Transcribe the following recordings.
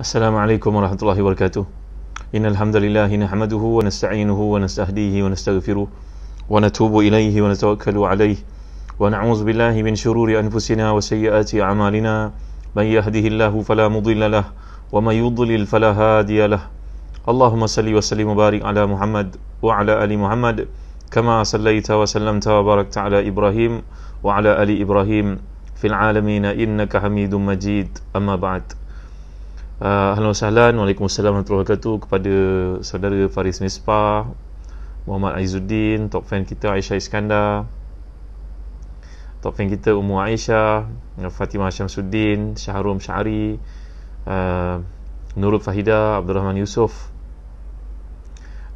Assalamualaikum warahmatullahi wabarakatuh. Innal hamdalillah nahmaduhu wa nasta'inuhu wa nasta'hidihi wa nastaghfiruh wa natubu ilayhi wa natawakkalu alayhi wa na'udzu billahi min shururi anfusina wa sayyiati a'malina man yahdihillahu fala mudilla lah wa man yudlil fala hadiya lah. Allahumma salli wa sallim wa barik ala Muhammad wa ala ali Muhammad kama sallaita wa sallamta wa barakta ala Ibrahim wa ala ali Ibrahim fil alamin innaka Hamidum Majid amma ba'd. Ah, ahlan uh, wa sahlan Waalaikumsalam warahmatullahi wabarakatuh Kepada saudara Faris Mispa Muhammad Aizuddin Top fan kita Aisyah Iskandar Top fan kita Umu Aisyah Fatimah Syamsuddin Syahrum Syari uh, ah, Nurul Fahida Abdul Rahman Yusof,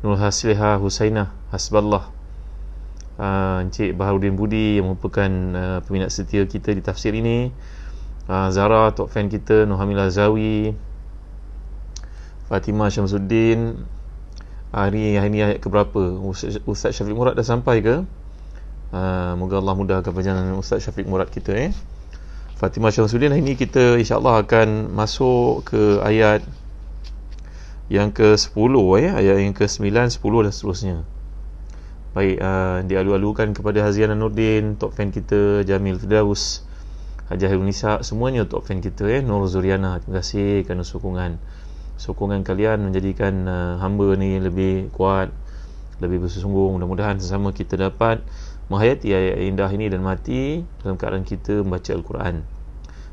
Nurul Hasliha Husaina, Hasballah uh, Encik Baharudin Budi Yang merupakan uh, peminat setia kita di tafsir ini Zara Top fan kita Nuhamilah Zawi Fatimah Syamsuddin hari ini ayat ke berapa Ustaz Syafiq Murad dah sampai ke uh, moga Allah mudahkan perjalanan Ustaz Syafiq Murad kita eh Fatimah Syamsuddin hari ini kita insyaAllah akan masuk ke ayat yang ke-10 eh? ayat yang ke-9, 10 dan seterusnya baik uh, dialu-alukan kepada Haziana Nurdin top fan kita Jamil Fidaus Haji Hairul Nisa semuanya top fan kita eh? Nur Zuriana terima kasih kerana sokongan sokongan kalian menjadikan uh, hamba ni lebih kuat lebih bersungguh mudah-mudahan sesama kita dapat menghayati ayat indah ini dan mati dalam keadaan kita membaca Al-Quran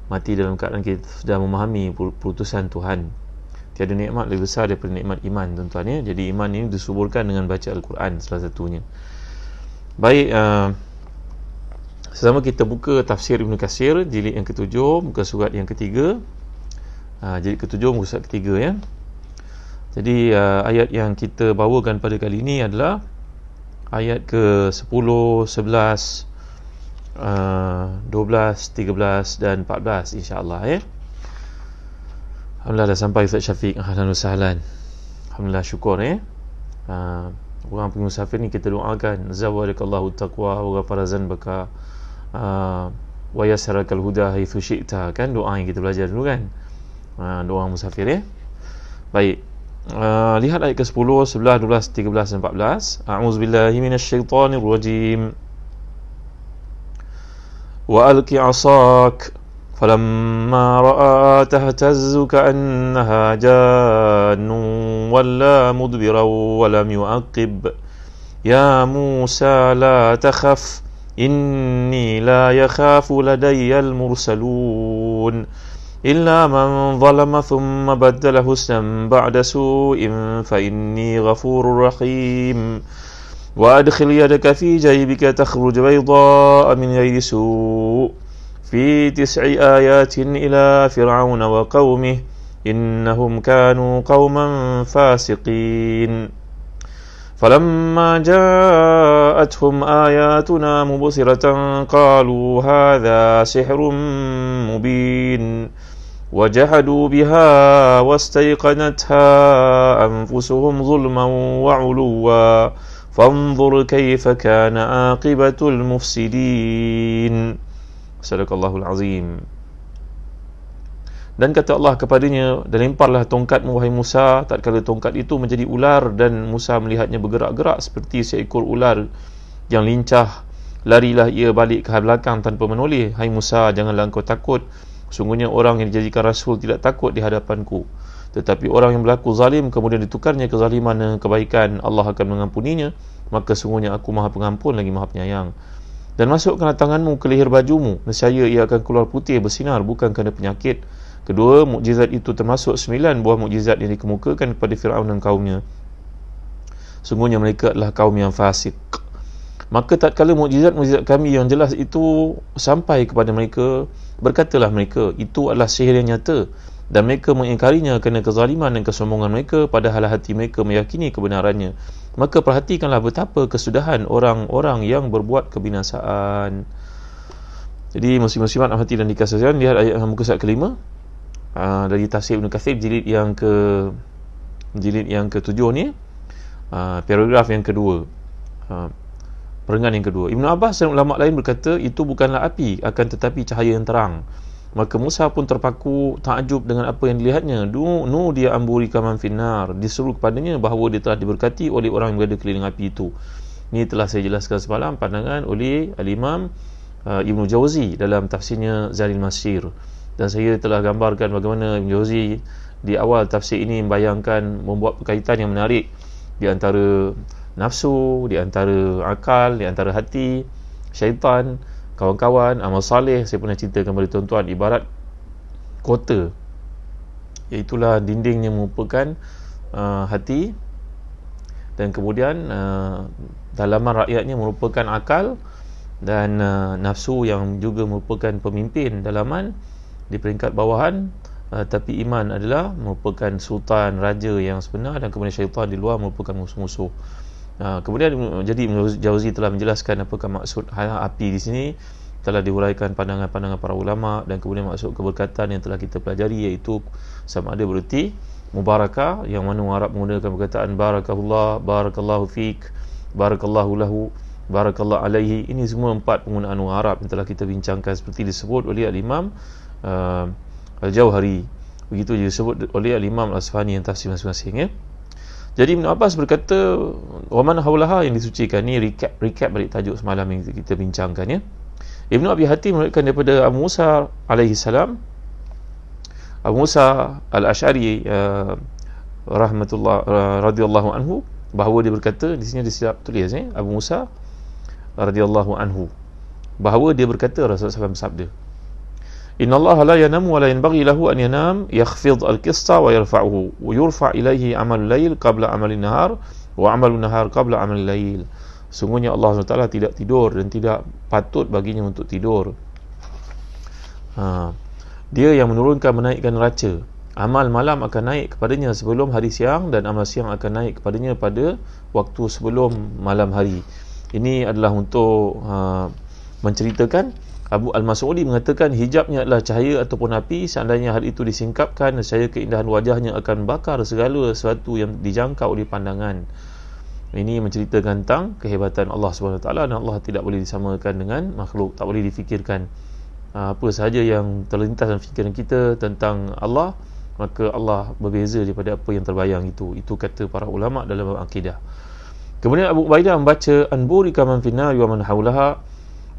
mati dalam keadaan kita sudah memahami perutusan Tuhan tiada nikmat lebih besar daripada nikmat iman tuan-tuan ya jadi iman ini disuburkan dengan baca Al-Quran salah satunya baik uh, sesama kita buka tafsir Ibn Kasir jilid yang ketujuh buka surat yang ketiga Ha, jadi ketujuh musab ketiga ya. Jadi uh, ayat yang kita bawakan pada kali ini adalah ayat ke 10, 11, uh, 12, 13 dan 14 insya-Allah ya. Alhamdulillah dah sampai Ustaz Syafiq. Ahlan wa Alhamdulillah syukur ya. Uh, orang pergi musafir ni kita doakan zawadakallahu taqwa wa ghafara baka Uh, ha, wa yassarakal huda haitsu syi'ta kan doa yang kita belajar dulu kan. ha, dua orang musafir ya baik Uh, lihat ayat ke-10, 11, 12, 13 dan 14. A'udzubillahi minasyaitonir rajim. Wa alqi 'asak فلما رأى تهتز كأنها جان ولا مدبرا ولم يعقب يا موسى لا تخف إني لا يخاف لدي المرسلون إلا من ظلم ثم بدل حسنا بعد سوء فإني غفور رحيم وأدخل يدك في جيبك تخرج بيضاء من غير سوء في تسع آيات إلى فرعون وقومه إنهم كانوا قوما فاسقين فلما جاءتهم آياتنا مبصرة قالوا هذا سحر مبين وجحدوا بها واستيقنتها أنفسهم ظلما وعلوا فانظر كيف كان عاقبة المفسدين صدق الله العظيم Dan kata Allah kepadanya, dan lemparlah tongkatmu wahai Musa, Tak tatkala tongkat itu menjadi ular dan Musa melihatnya bergerak-gerak seperti seekor ular yang lincah. Larilah ia balik ke belakang tanpa menoleh. Hai Musa, janganlah engkau takut. Sungguhnya orang yang dijadikan rasul tidak takut di hadapanku. Tetapi orang yang berlaku zalim kemudian ditukarnya kezaliman dengan eh, kebaikan Allah akan mengampuninya maka sungguhnya aku maha pengampun lagi maha penyayang dan masukkanlah tanganmu ke leher bajumu nescaya ia akan keluar putih bersinar bukan kerana penyakit kedua mukjizat itu termasuk sembilan buah mukjizat yang dikemukakan kepada Firaun dan kaumnya sungguhnya mereka adalah kaum yang fasik maka tatkala mukjizat-mukjizat kami yang jelas itu sampai kepada mereka Berkatalah mereka, itu adalah sihir yang nyata dan mereka mengingkarinya kerana kezaliman dan kesombongan mereka padahal hati mereka meyakini kebenarannya. Maka perhatikanlah betapa kesudahan orang-orang yang berbuat kebinasaan. Jadi muslim-muslimat amati dan dikasihkan lihat ayat muka surat kelima ah, dari Tafsir Ibn Kathir jilid yang ke jilid yang ketujuh ni ah, paragraf yang kedua. Aa, ah, Perengan yang kedua. Ibn Abbas dan ulama lain berkata itu bukanlah api akan tetapi cahaya yang terang. Maka Musa pun terpaku takjub dengan apa yang dilihatnya. Nu, dia amburi kaman finnar. Disuruh kepadanya bahawa dia telah diberkati oleh orang yang berada keliling api itu. Ini telah saya jelaskan semalam pandangan oleh Al-Imam uh, Ibn Jawzi dalam tafsirnya Zalil Masyir. Dan saya telah gambarkan bagaimana Ibn Jawzi di awal tafsir ini membayangkan membuat perkaitan yang menarik di antara nafsu, di antara akal, di antara hati, syaitan, kawan-kawan, amal salih. Saya pernah ceritakan kepada tuan-tuan ibarat kota. Iaitulah dindingnya merupakan uh, hati dan kemudian uh, dalaman rakyatnya merupakan akal dan uh, nafsu yang juga merupakan pemimpin dalaman di peringkat bawahan uh, tapi iman adalah merupakan sultan raja yang sebenar dan kemudian syaitan di luar merupakan musuh-musuh. Ha, kemudian jadi Jauzi telah menjelaskan apakah maksud halang api di sini telah diuraikan pandangan-pandangan para ulama dan kemudian maksud keberkatan yang telah kita pelajari iaitu sama ada bererti mubarakah yang mana orang Arab menggunakan perkataan barakallah barakallahu fik barakallahu lahu barakallahu alaihi ini semua empat penggunaan orang Arab yang telah kita bincangkan seperti disebut oleh al-Imam uh, al-Jauhari begitu juga disebut oleh al-Imam al-Asfani yang tafsir masing-masing ya eh? Jadi Ibn Abbas berkata Waman Hawlaha yang disucikan ni recap recap balik tajuk semalam yang kita bincangkan ya. Ibn Abi Hatim menerangkan daripada Abu Musa alaihi salam Abu Musa Al-Ash'ari uh, rahmatullah uh, radhiyallahu anhu bahawa dia berkata di sini ada silap tulis eh Abu Musa radhiyallahu anhu bahawa dia berkata Rasulullah SAW bersabda Inna Allah la إن الله لا ينام ولا ينبغي له أن ينام يخفض القصة ويرفعه ويرفع amal عمل الليل قبل عمل النهار وعمل النهار قبل عمل layl. Sungguhnya Allah SWT tidak tidur dan tidak patut baginya untuk tidur ha. Dia yang menurunkan menaikkan raca Amal malam akan naik kepadanya sebelum hari siang Dan amal siang akan naik kepadanya pada waktu sebelum malam hari Ini adalah untuk ha, Menceritakan Abu Al-Mas'udi mengatakan hijabnya adalah cahaya ataupun api seandainya hal itu disingkapkan cahaya keindahan wajahnya akan bakar segala sesuatu yang dijangka oleh pandangan ini menceritakan tentang kehebatan Allah SWT dan Allah tidak boleh disamakan dengan makhluk tak boleh difikirkan apa sahaja yang terlintas dalam fikiran kita tentang Allah maka Allah berbeza daripada apa yang terbayang itu itu kata para ulama dalam akidah kemudian Abu Ubaidah membaca anburi kaman finna wa man haulaha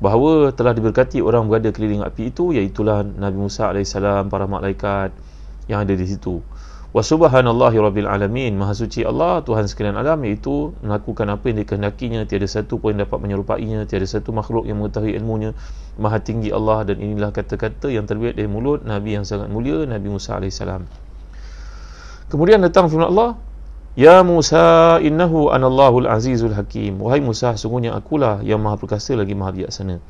bahawa telah diberkati orang berada keliling api itu iaitulah Nabi Musa AS para malaikat yang ada di situ wa subhanallahi rabbil alamin maha suci Allah Tuhan sekalian alam iaitu melakukan apa yang dikehendakinya tiada satu pun yang dapat menyerupainya tiada satu makhluk yang mengetahui ilmunya maha tinggi Allah dan inilah kata-kata yang terbit dari mulut Nabi yang sangat mulia Nabi Musa AS kemudian datang firman Allah Ya Musa, innahu anallahul azizul hakim. Wahai Musa, sungguhnya akulah yang maha perkasa lagi maha bijaksana.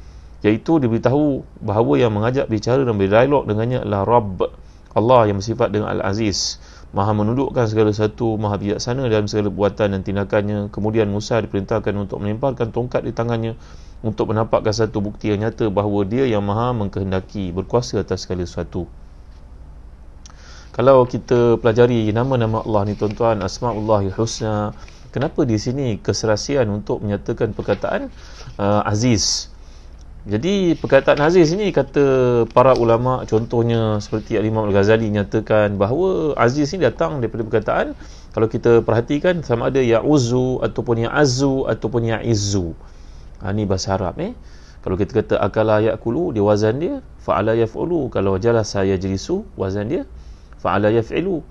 Iaitu diberitahu bahawa yang mengajak bicara dan berdialog dengannya adalah Rabb, Allah yang bersifat dengan Al-Aziz. Maha menundukkan segala satu, maha bijaksana dalam segala buatan dan tindakannya. Kemudian Musa diperintahkan untuk menimparkan tongkat di tangannya untuk menampakkan satu bukti yang nyata bahawa dia yang maha mengkehendaki berkuasa atas segala sesuatu kalau kita pelajari nama-nama Allah ni tuan-tuan asmaullahi husna kenapa di sini keserasian untuk menyatakan perkataan uh, aziz jadi perkataan aziz ini kata para ulama contohnya seperti Imam Al-Ghazali nyatakan bahawa aziz ini datang daripada perkataan kalau kita perhatikan sama ada ya ya'uzu ataupun azu ataupun ya'izu. Ha, ini bahasa Arab eh. Kalau kita kata akala ya'kulu dia wazan dia fa'ala yaf'ulu kalau jalasa yajlisu wazan dia fa'ala yaf'ilu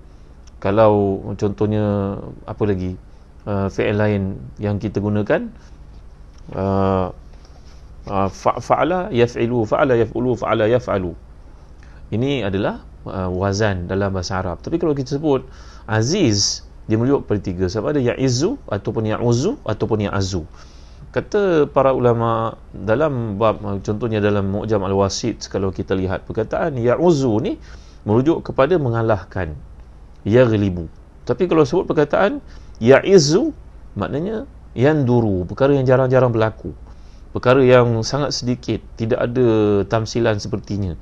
kalau contohnya apa lagi uh, fi'il lain yang kita gunakan uh, uh, fa'ala yaf'ilu fa'ala yaf'ulu fa'ala yaf'alu ini adalah uh, wazan dalam bahasa Arab tapi kalau kita sebut aziz dia merujuk pada tiga sama ada ya'izu ataupun ya'uzu ataupun ya'azu kata para ulama dalam bab contohnya dalam mu'jam al-wasit kalau kita lihat perkataan ya'uzu ni merujuk kepada mengalahkan ya yaghlibu tapi kalau sebut perkataan ya ya'izzu maknanya yang duru, perkara yang jarang-jarang berlaku perkara yang sangat sedikit tidak ada tamsilan sepertinya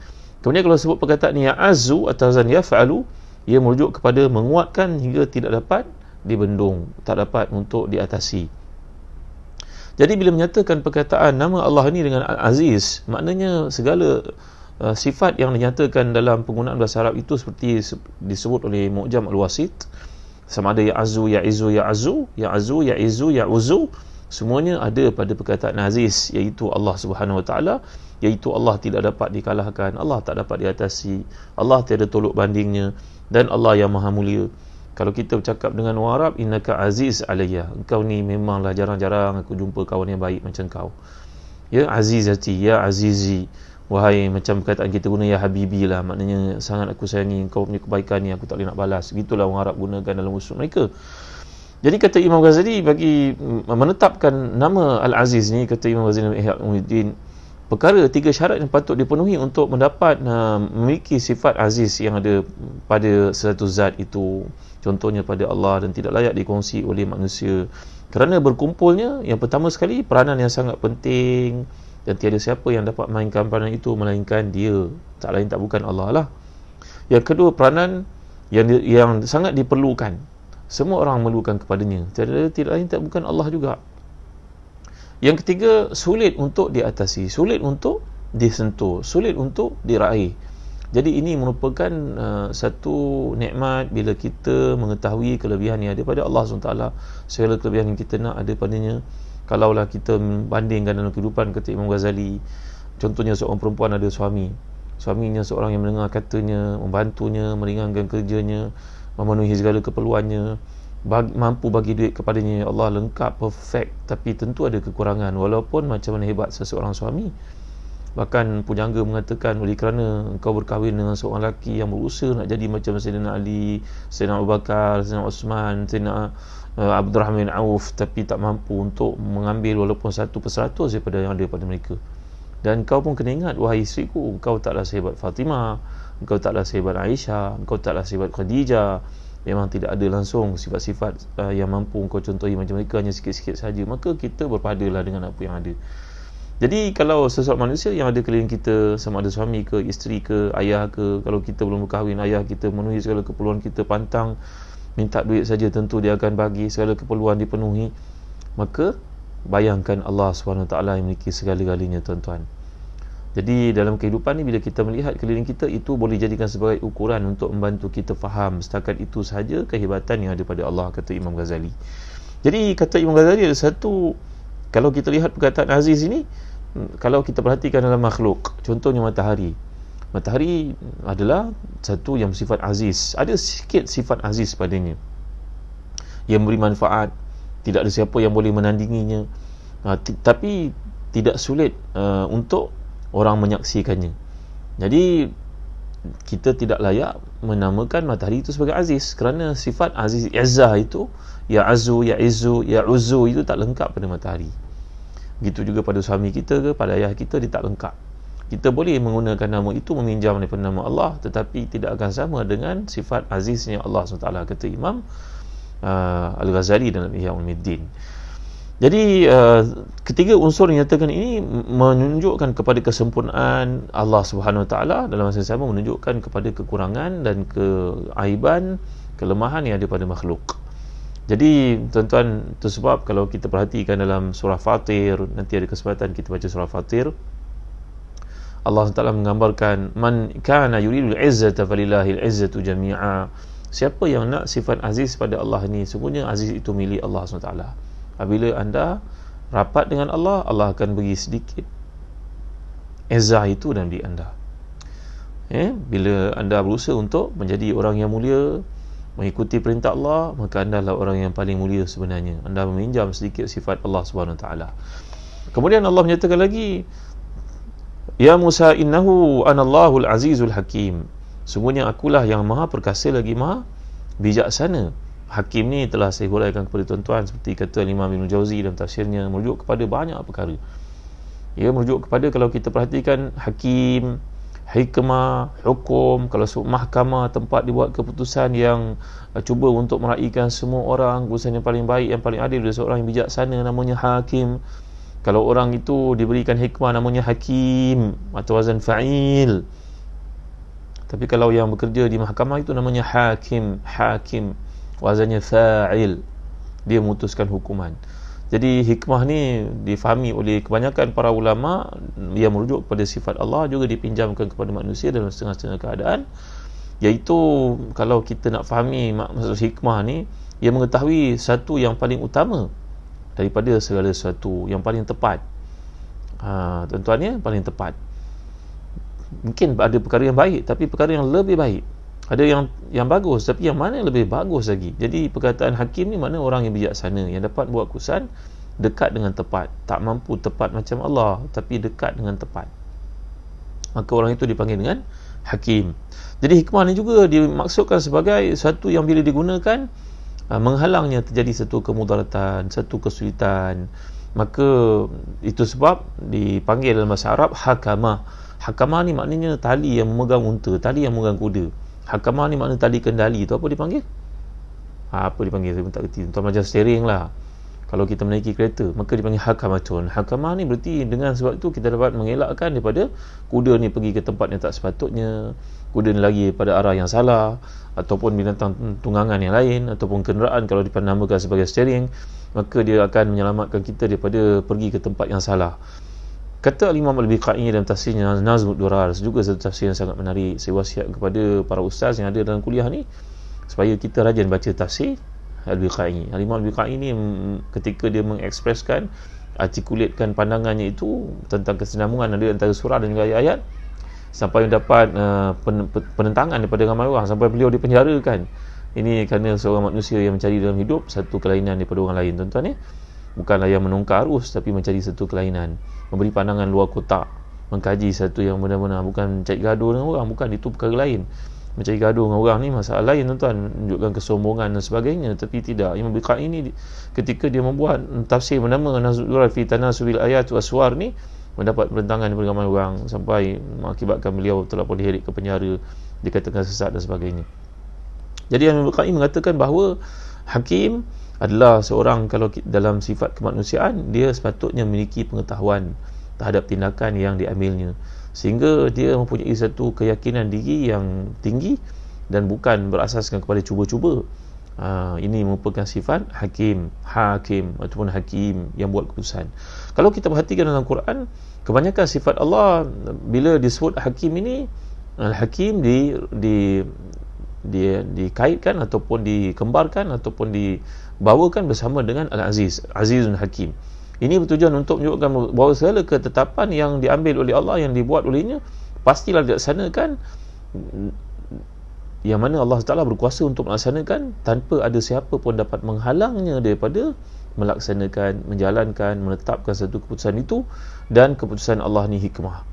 kemudian kalau sebut perkataan ya azu atau zan yaf'alu ia merujuk kepada menguatkan hingga tidak dapat dibendung tak dapat untuk diatasi jadi bila menyatakan perkataan nama Allah ini dengan Al-Aziz maknanya segala Eh, sifat yang dinyatakan dalam penggunaan bahasa Arab itu seperti disebut oleh Mu'jam Al-Wasit sama ada ya azu ya izu ya azu ya azu ya izu ya uzu semuanya ada pada perkataan aziz iaitu Allah Subhanahu Wa Taala iaitu Allah tidak dapat dikalahkan Allah tak dapat diatasi Allah tiada tolok bandingnya dan Allah yang maha mulia kalau kita bercakap dengan orang Arab innaka aziz alayya engkau ni memanglah jarang-jarang aku jumpa kawan yang baik macam kau ya azizati ya azizi Wahai macam perkataan kita guna ya Habibi lah Maknanya sangat aku sayangi kau punya kebaikan ni aku tak boleh nak balas Begitulah orang Arab gunakan dalam usul mereka Jadi kata Imam Ghazali bagi mm, menetapkan nama Al-Aziz ni Kata Imam Ghazali dan Ihya Muhyiddin Perkara tiga syarat yang patut dipenuhi untuk mendapat uh, memiliki sifat aziz yang ada pada satu zat itu Contohnya pada Allah dan tidak layak dikongsi oleh manusia Kerana berkumpulnya yang pertama sekali peranan yang sangat penting dan tiada siapa yang dapat mainkan peranan itu melainkan dia tak lain tak bukan Allah lah yang kedua peranan yang yang sangat diperlukan semua orang memerlukan kepadanya tiada tidak lain tak bukan Allah juga yang ketiga sulit untuk diatasi sulit untuk disentuh sulit untuk diraih jadi ini merupakan uh, satu nikmat bila kita mengetahui kelebihan yang ada pada Allah SWT segala kelebihan yang kita nak ada padanya kalaulah kita bandingkan dalam kehidupan kata Imam Ghazali contohnya seorang perempuan ada suami suaminya seorang yang mendengar katanya membantunya meringankan kerjanya memenuhi segala keperluannya bagi, mampu bagi duit kepadanya ya Allah lengkap perfect tapi tentu ada kekurangan walaupun macam mana hebat seseorang suami Bahkan pujangga mengatakan oleh kerana kau berkahwin dengan seorang lelaki yang berusaha nak jadi macam Sayyidina Ali, Sayyidina Abu Bakar, Sayyidina Osman, Sayyidina uh, eh, Abdul Rahman Auf tapi tak mampu untuk mengambil walaupun satu perseratus daripada yang ada pada mereka. Dan kau pun kena ingat wahai isteri ku, kau taklah sehebat Fatimah, kau taklah sehebat Aisyah, kau taklah sehebat Khadijah. Memang tidak ada langsung sifat-sifat eh, yang mampu kau contohi macam mereka hanya sikit-sikit saja. Maka kita berpadalah dengan apa yang ada. Jadi kalau sesuatu manusia yang ada keliling kita sama ada suami ke, isteri ke, ayah ke, kalau kita belum berkahwin, ayah kita memenuhi segala keperluan kita pantang minta duit saja tentu dia akan bagi segala keperluan dipenuhi. Maka bayangkan Allah SWT yang memiliki segala-galanya tuan-tuan. Jadi dalam kehidupan ni bila kita melihat keliling kita itu boleh jadikan sebagai ukuran untuk membantu kita faham setakat itu sahaja kehebatan yang ada pada Allah kata Imam Ghazali. Jadi kata Imam Ghazali ada satu kalau kita lihat perkataan Aziz ini kalau kita perhatikan dalam makhluk contohnya matahari matahari adalah satu yang sifat aziz ada sikit sifat aziz padanya yang beri manfaat tidak ada siapa yang boleh menandinginya ha, tapi tidak sulit uh, untuk orang menyaksikannya jadi kita tidak layak menamakan matahari itu sebagai aziz kerana sifat aziz izzah itu ya azu ya izu ya uzu itu tak lengkap pada matahari gitu juga pada suami kita ke pada ayah kita dia tak lengkap kita boleh menggunakan nama itu meminjam daripada nama Allah tetapi tidak akan sama dengan sifat aziznya Allah SWT kata Imam uh, Al-Ghazali dalam Ihya Ulumuddin jadi uh, ketiga unsur yang nyatakan ini menunjukkan kepada kesempurnaan Allah Subhanahu Wa Taala dalam masa yang sama menunjukkan kepada kekurangan dan keaiban kelemahan yang ada pada makhluk. Jadi tuan-tuan itu sebab kalau kita perhatikan dalam surah Fatir nanti ada kesempatan kita baca surah Fatir Allah SWT menggambarkan man kana yuridul izzata falillahi izzatu jami'a siapa yang nak sifat aziz pada Allah ni sebenarnya aziz itu milik Allah SWT apabila anda rapat dengan Allah Allah akan bagi sedikit izzah itu dalam diri anda eh? bila anda berusaha untuk menjadi orang yang mulia mengikuti perintah Allah maka anda adalah orang yang paling mulia sebenarnya anda meminjam sedikit sifat Allah Subhanahu taala kemudian Allah menyatakan lagi ya Musa innahu anallahu Azizul hakim semuanya akulah yang maha perkasa lagi maha bijaksana hakim ni telah saya huraikan kepada tuan-tuan seperti kata Imam bin Jauzi dalam tafsirnya merujuk kepada banyak perkara ia merujuk kepada kalau kita perhatikan hakim hikmah, hukum, kalau sebut mahkamah tempat dibuat keputusan yang uh, cuba untuk meraihkan semua orang keputusan yang paling baik, yang paling adil dari seorang yang bijaksana namanya hakim kalau orang itu diberikan hikmah namanya hakim atau wazan fa'il tapi kalau yang bekerja di mahkamah itu namanya hakim hakim wazannya fa'il dia memutuskan hukuman jadi hikmah ni difahami oleh kebanyakan para ulama yang merujuk kepada sifat Allah juga dipinjamkan kepada manusia dalam setengah-setengah keadaan iaitu kalau kita nak fahami maksud hikmah ni ia mengetahui satu yang paling utama daripada segala sesuatu yang paling tepat ha, tuan-tuan ya, paling tepat mungkin ada perkara yang baik tapi perkara yang lebih baik ada yang yang bagus tapi yang mana yang lebih bagus lagi jadi perkataan hakim ni mana orang yang bijaksana yang dapat buat kusan dekat dengan tepat tak mampu tepat macam Allah tapi dekat dengan tepat maka orang itu dipanggil dengan hakim jadi hikmah ni juga dimaksudkan sebagai satu yang bila digunakan ah, menghalangnya terjadi satu kemudaratan satu kesulitan maka itu sebab dipanggil dalam bahasa Arab hakamah hakamah ni maknanya tali yang memegang unta tali yang memegang kuda Hakamah ni makna tali kendali tu apa dipanggil? Ha, apa dipanggil saya pun tak kerti Tuan macam steering lah Kalau kita menaiki kereta Maka dipanggil hakamatun Hakamah ni berarti dengan sebab tu Kita dapat mengelakkan daripada Kuda ni pergi ke tempat yang tak sepatutnya Kuda ni lagi pada arah yang salah Ataupun binatang tunggangan yang lain Ataupun kenderaan kalau dipanamakan sebagai steering Maka dia akan menyelamatkan kita daripada Pergi ke tempat yang salah Kata Imam Al-Biqai dalam tafsirnya Nazmud Durar juga satu tafsir yang sangat menarik. Saya wasiat kepada para ustaz yang ada dalam kuliah ni supaya kita rajin baca tafsir Al-Biqai. Imam Al-Biqai ni ketika dia mengekspreskan artikulatkan pandangannya itu tentang kesinambungan ada antara surah dan juga ayat-ayat sampai mendapat uh, penentangan daripada ramai orang sampai beliau dipenjarakan ini kerana seorang manusia yang mencari dalam hidup satu kelainan daripada orang lain tuan-tuan ya bukanlah yang menungkar arus tapi mencari satu kelainan memberi pandangan luar kotak mengkaji satu yang benar-benar bukan mencari gaduh dengan orang bukan itu perkara lain mencari gaduh dengan orang ni masalah lain tuan-tuan menunjukkan kesombongan dan sebagainya tapi tidak Imam Bikar ini ketika dia membuat tafsir bernama Nazrul fi Tanasubil Ayat Aswar ni mendapat perentangan daripada ramai orang sampai mengakibatkan beliau telah pun diherit ke penjara dikatakan sesat dan sebagainya jadi Imam Bikar ini mengatakan bahawa Hakim adalah seorang kalau dalam sifat kemanusiaan dia sepatutnya memiliki pengetahuan terhadap tindakan yang diambilnya sehingga dia mempunyai satu keyakinan diri yang tinggi dan bukan berasaskan kepada cuba-cuba ha, ini merupakan sifat hakim hakim ataupun hakim yang buat keputusan kalau kita perhatikan dalam Quran kebanyakan sifat Allah bila disebut hakim ini al-hakim ha, di di dia dikaitkan ataupun dikembarkan ataupun di bawakan bersama dengan Al-Aziz, Azizun Hakim. Ini bertujuan untuk menunjukkan bahawa segala ketetapan yang diambil oleh Allah yang dibuat olehnya pastilah dilaksanakan yang mana Allah Taala berkuasa untuk melaksanakan tanpa ada siapa pun dapat menghalangnya daripada melaksanakan, menjalankan, menetapkan satu keputusan itu dan keputusan Allah ni hikmah.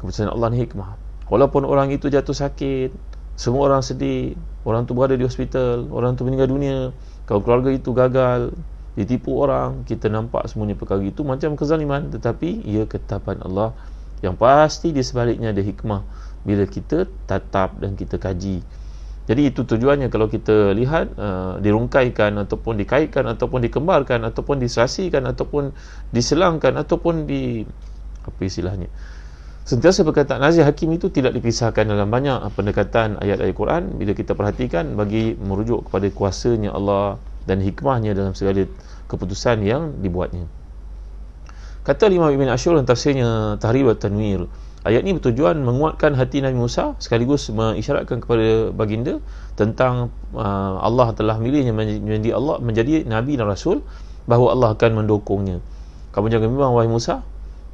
Keputusan Allah ni hikmah. Walaupun orang itu jatuh sakit, semua orang sedih, orang tu berada di hospital, orang tu meninggal dunia, kalau keluarga itu gagal ditipu orang kita nampak semuanya perkara itu macam kezaliman tetapi ia ketetapan Allah yang pasti di sebaliknya ada hikmah bila kita tatap dan kita kaji jadi itu tujuannya kalau kita lihat uh, dirungkaikan ataupun dikaitkan ataupun dikembarkan ataupun diserasikan ataupun diselangkan ataupun di apa istilahnya uh, Sentiasa perkataan Nazir Hakim itu tidak dipisahkan dalam banyak pendekatan ayat-ayat Quran bila kita perhatikan bagi merujuk kepada kuasanya Allah dan hikmahnya dalam segala keputusan yang dibuatnya. Kata Imam Ibn Ashur dan tafsirnya Tahrir wa Tanwir, ayat ini bertujuan menguatkan hati Nabi Musa sekaligus mengisyaratkan kepada baginda tentang uh, Allah telah milihnya menjadi Allah menjadi Nabi dan Rasul bahawa Allah akan mendukungnya. Kamu jangan bimbang wahai Musa,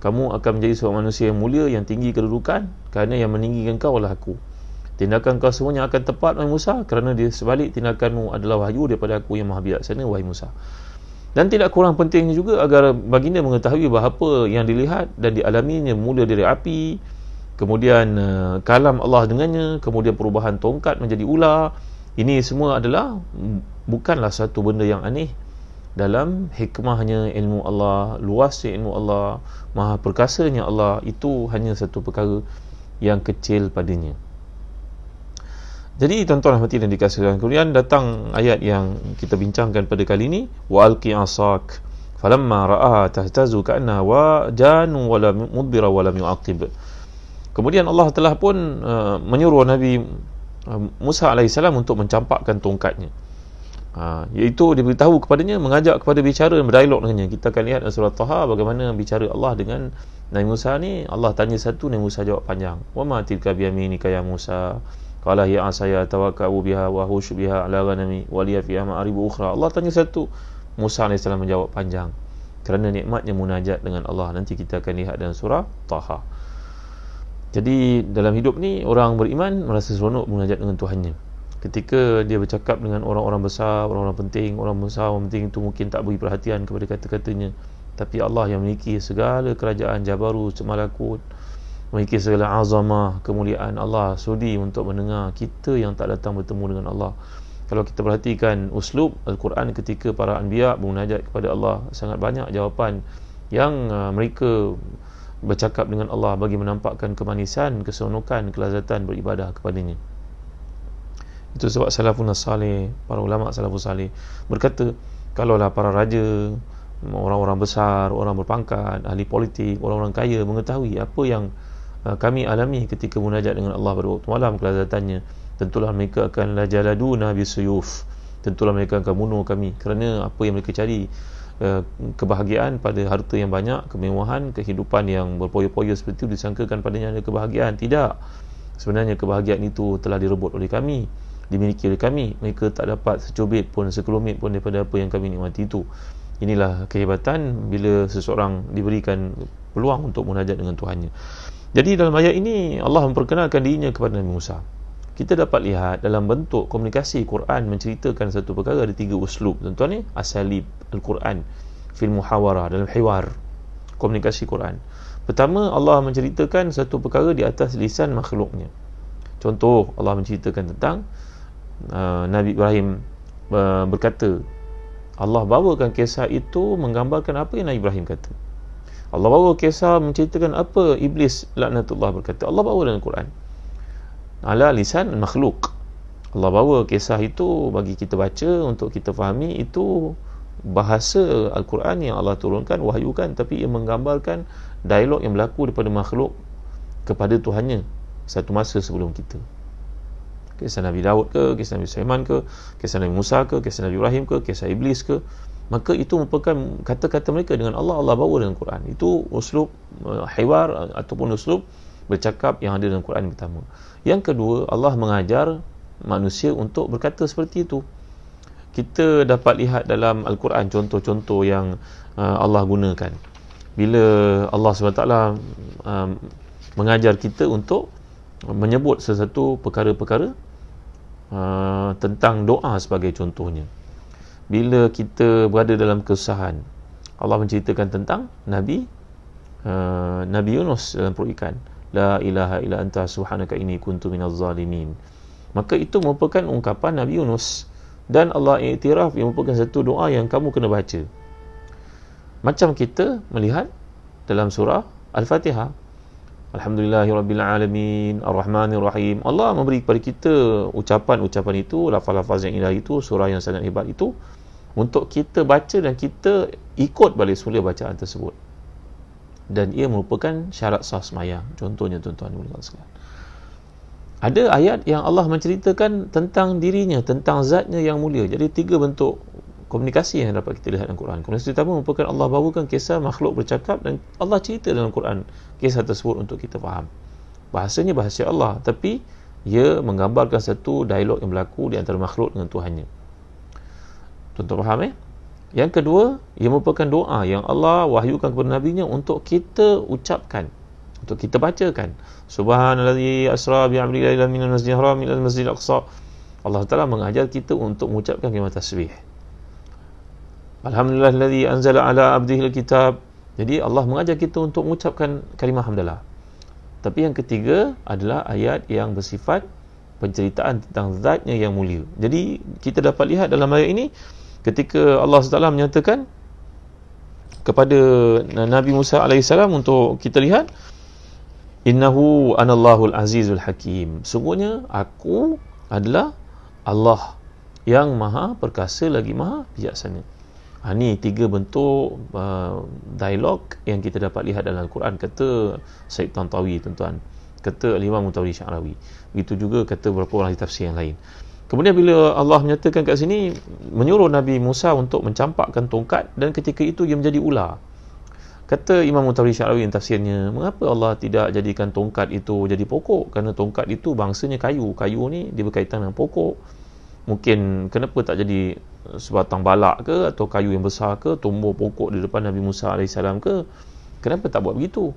kamu akan menjadi seorang manusia yang mulia yang tinggi kedudukan kerana yang meninggikan kau adalah aku tindakan kau semuanya akan tepat wahai Musa kerana di sebalik tindakanmu adalah wahyu daripada aku yang maha bijaksana wahai Musa dan tidak kurang pentingnya juga agar baginda mengetahui bahawa apa yang dilihat dan dialaminya mula dari api kemudian eh, kalam Allah dengannya kemudian perubahan tongkat menjadi ular ini semua adalah bukanlah satu benda yang aneh dalam hikmahnya ilmu Allah, luasnya ilmu Allah, maha perkasanya Allah, itu hanya satu perkara yang kecil padanya. Jadi tuan-tuan rahmati dan dikasihkan kemudian datang ayat yang kita bincangkan pada kali ini wa alqi asak falamma ra'a tahtazu ka'anna wa janu wala mudbira wala yu'aqib. Kemudian Allah telah pun uh, menyuruh Nabi uh, Musa alaihissalam untuk mencampakkan tongkatnya. Ha, iaitu dia beritahu kepadanya mengajak kepada bicara dan berdialog dengannya kita akan lihat dalam surah Taha bagaimana bicara Allah dengan Nabi Musa ni Allah tanya satu Nabi Musa jawab panjang wa ma tilka bi yaminika ya Musa qala hiya asaya tawakkau biha wa hushu biha ala ghanami wa liya fiha ma'arib ukhra Allah tanya satu Musa alaihi salam menjawab panjang kerana nikmatnya munajat dengan Allah nanti kita akan lihat dalam surah Taha jadi dalam hidup ni orang beriman merasa seronok munajat dengan Tuhannya ketika dia bercakap dengan orang-orang besar, orang-orang penting, orang besar, orang penting itu mungkin tak beri perhatian kepada kata-katanya. Tapi Allah yang memiliki segala kerajaan Jabaru, Semalakut, memiliki segala azamah, kemuliaan Allah, sudi untuk mendengar kita yang tak datang bertemu dengan Allah. Kalau kita perhatikan uslub Al-Quran ketika para anbiya bermunajat kepada Allah, sangat banyak jawapan yang uh, mereka bercakap dengan Allah bagi menampakkan kemanisan, kesenukan, kelazatan beribadah kepadanya. Itu sebab salafun salih Para ulama salafun salih Berkata Kalaulah para raja Orang-orang besar Orang berpangkat Ahli politik Orang-orang kaya Mengetahui apa yang uh, kami alami ketika munajat dengan Allah pada waktu malam kelazatannya, tentulah mereka akan lajaladu nabi suyuf tentulah mereka akan bunuh kami kerana apa yang mereka cari uh, kebahagiaan pada harta yang banyak kemewahan kehidupan yang berpoyo-poyo seperti itu disangkakan padanya ada kebahagiaan tidak sebenarnya kebahagiaan itu telah direbut oleh kami dimiliki oleh kami mereka tak dapat secubit pun sekelumit pun daripada apa yang kami nikmati itu inilah kehebatan bila seseorang diberikan peluang untuk munajat dengan Tuhannya jadi dalam ayat ini Allah memperkenalkan dirinya kepada Nabi Musa kita dapat lihat dalam bentuk komunikasi Quran menceritakan satu perkara ada tiga uslub tuan-tuan ni asalib Al-Quran fil muhawara dalam hiwar komunikasi Quran pertama Allah menceritakan satu perkara di atas lisan makhluknya contoh Allah menceritakan tentang Uh, Nabi Ibrahim uh, berkata Allah bawakan kisah itu menggambarkan apa yang Nabi Ibrahim kata Allah bawa kisah menceritakan apa Iblis laknatullah berkata Allah bawa dalam Quran ala lisan makhluk Allah bawa kisah itu bagi kita baca untuk kita fahami itu bahasa Al-Quran yang Allah turunkan wahyukan tapi ia menggambarkan dialog yang berlaku daripada makhluk kepada Tuhannya satu masa sebelum kita kisah Nabi Dawud ke, kisah Nabi Sulaiman ke, kisah Nabi Musa ke, kisah Nabi Ibrahim ke, kisah Iblis ke, maka itu merupakan kata-kata mereka dengan Allah, Allah bawa dalam Quran. Itu uslub uh, hiwar eh, ataupun uslub bercakap yang ada dalam Quran yang pertama. Yang kedua, Allah mengajar manusia untuk berkata seperti itu. Kita dapat lihat dalam Al-Quran contoh-contoh yang uh, Allah gunakan. Bila Allah SWT uh, mengajar kita untuk menyebut sesuatu perkara-perkara uh, tentang doa sebagai contohnya bila kita berada dalam kesusahan Allah menceritakan tentang Nabi uh, Nabi Yunus dalam perut La ilaha illa anta subhanaka inni kuntu minaz zalimin maka itu merupakan ungkapan Nabi Yunus dan Allah iktiraf yang merupakan satu doa yang kamu kena baca macam kita melihat dalam surah Al-Fatihah Alhamdulillahirrabbilalamin Ar-Rahmanirrahim Allah memberi kepada kita ucapan-ucapan itu lafaz-lafaz yang indah itu surah yang sangat hebat itu untuk kita baca dan kita ikut balik semula bacaan tersebut dan ia merupakan syarat sah semayang contohnya tuan-tuan dan ada ayat yang Allah menceritakan tentang dirinya tentang zatnya yang mulia jadi tiga bentuk komunikasi yang dapat kita lihat dalam Quran. Komunikasi utama merupakan Allah bawakan kisah makhluk bercakap dan Allah cerita dalam Quran kisah tersebut untuk kita faham. Bahasanya bahasa Allah tapi ia menggambarkan satu dialog yang berlaku di antara makhluk dengan Tuhannya. Tuan-tuan faham eh? Yang kedua, ia merupakan doa yang Allah wahyukan kepada Nabi-Nya untuk kita ucapkan untuk kita bacakan subhanallazi asra bi amrihi lailan minal masjidil aqsa Allah Taala mengajar kita untuk mengucapkan kalimat tasbih Alhamdulillah alladhi anzala ala abdihil kitab. Jadi Allah mengajar kita untuk mengucapkan kalimah hamdalah. Tapi yang ketiga adalah ayat yang bersifat penceritaan tentang zatnya yang mulia. Jadi kita dapat lihat dalam ayat ini ketika Allah SWT menyatakan kepada Nabi Musa AS untuk kita lihat Innahu anallahul azizul hakim Sungguhnya aku adalah Allah yang maha perkasa lagi maha bijaksana Ha, ini tiga bentuk uh, dialog yang kita dapat lihat dalam Al-Quran kata Syed Tantawi tuan-tuan kata Al-Imam Mutawri Syarawi begitu juga kata beberapa orang di tafsir yang lain kemudian bila Allah menyatakan kat sini menyuruh Nabi Musa untuk mencampakkan tongkat dan ketika itu dia menjadi ular kata Imam Mutawri Syarawi yang tafsirnya mengapa Allah tidak jadikan tongkat itu jadi pokok kerana tongkat itu bangsanya kayu kayu ni dia berkaitan dengan pokok mungkin kenapa tak jadi Eh, sebatang balak ke atau kayu yang besar ke tumbuh pokok di depan Nabi Musa AS ke kenapa tak buat begitu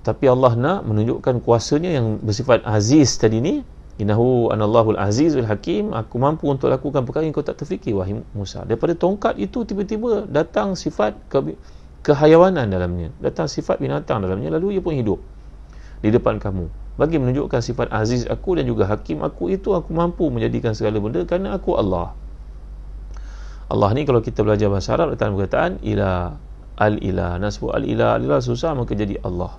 tapi Allah nak menunjukkan kuasanya yang bersifat aziz tadi ni innahu anallahul azizul hakim aku mampu untuk lakukan perkara yang kau tak terfikir wahai Musa daripada tongkat itu tiba-tiba datang sifat ke- kehayawanan dalamnya datang sifat binatang dalamnya lalu ia pun hidup di depan kamu bagi menunjukkan sifat aziz aku dan juga hakim aku itu aku mampu menjadikan segala benda kerana aku Allah Allah ni kalau kita belajar bahasa Arab datang perkataan ila al-ila nasbu al-ila al-ila susah maka jadi Allah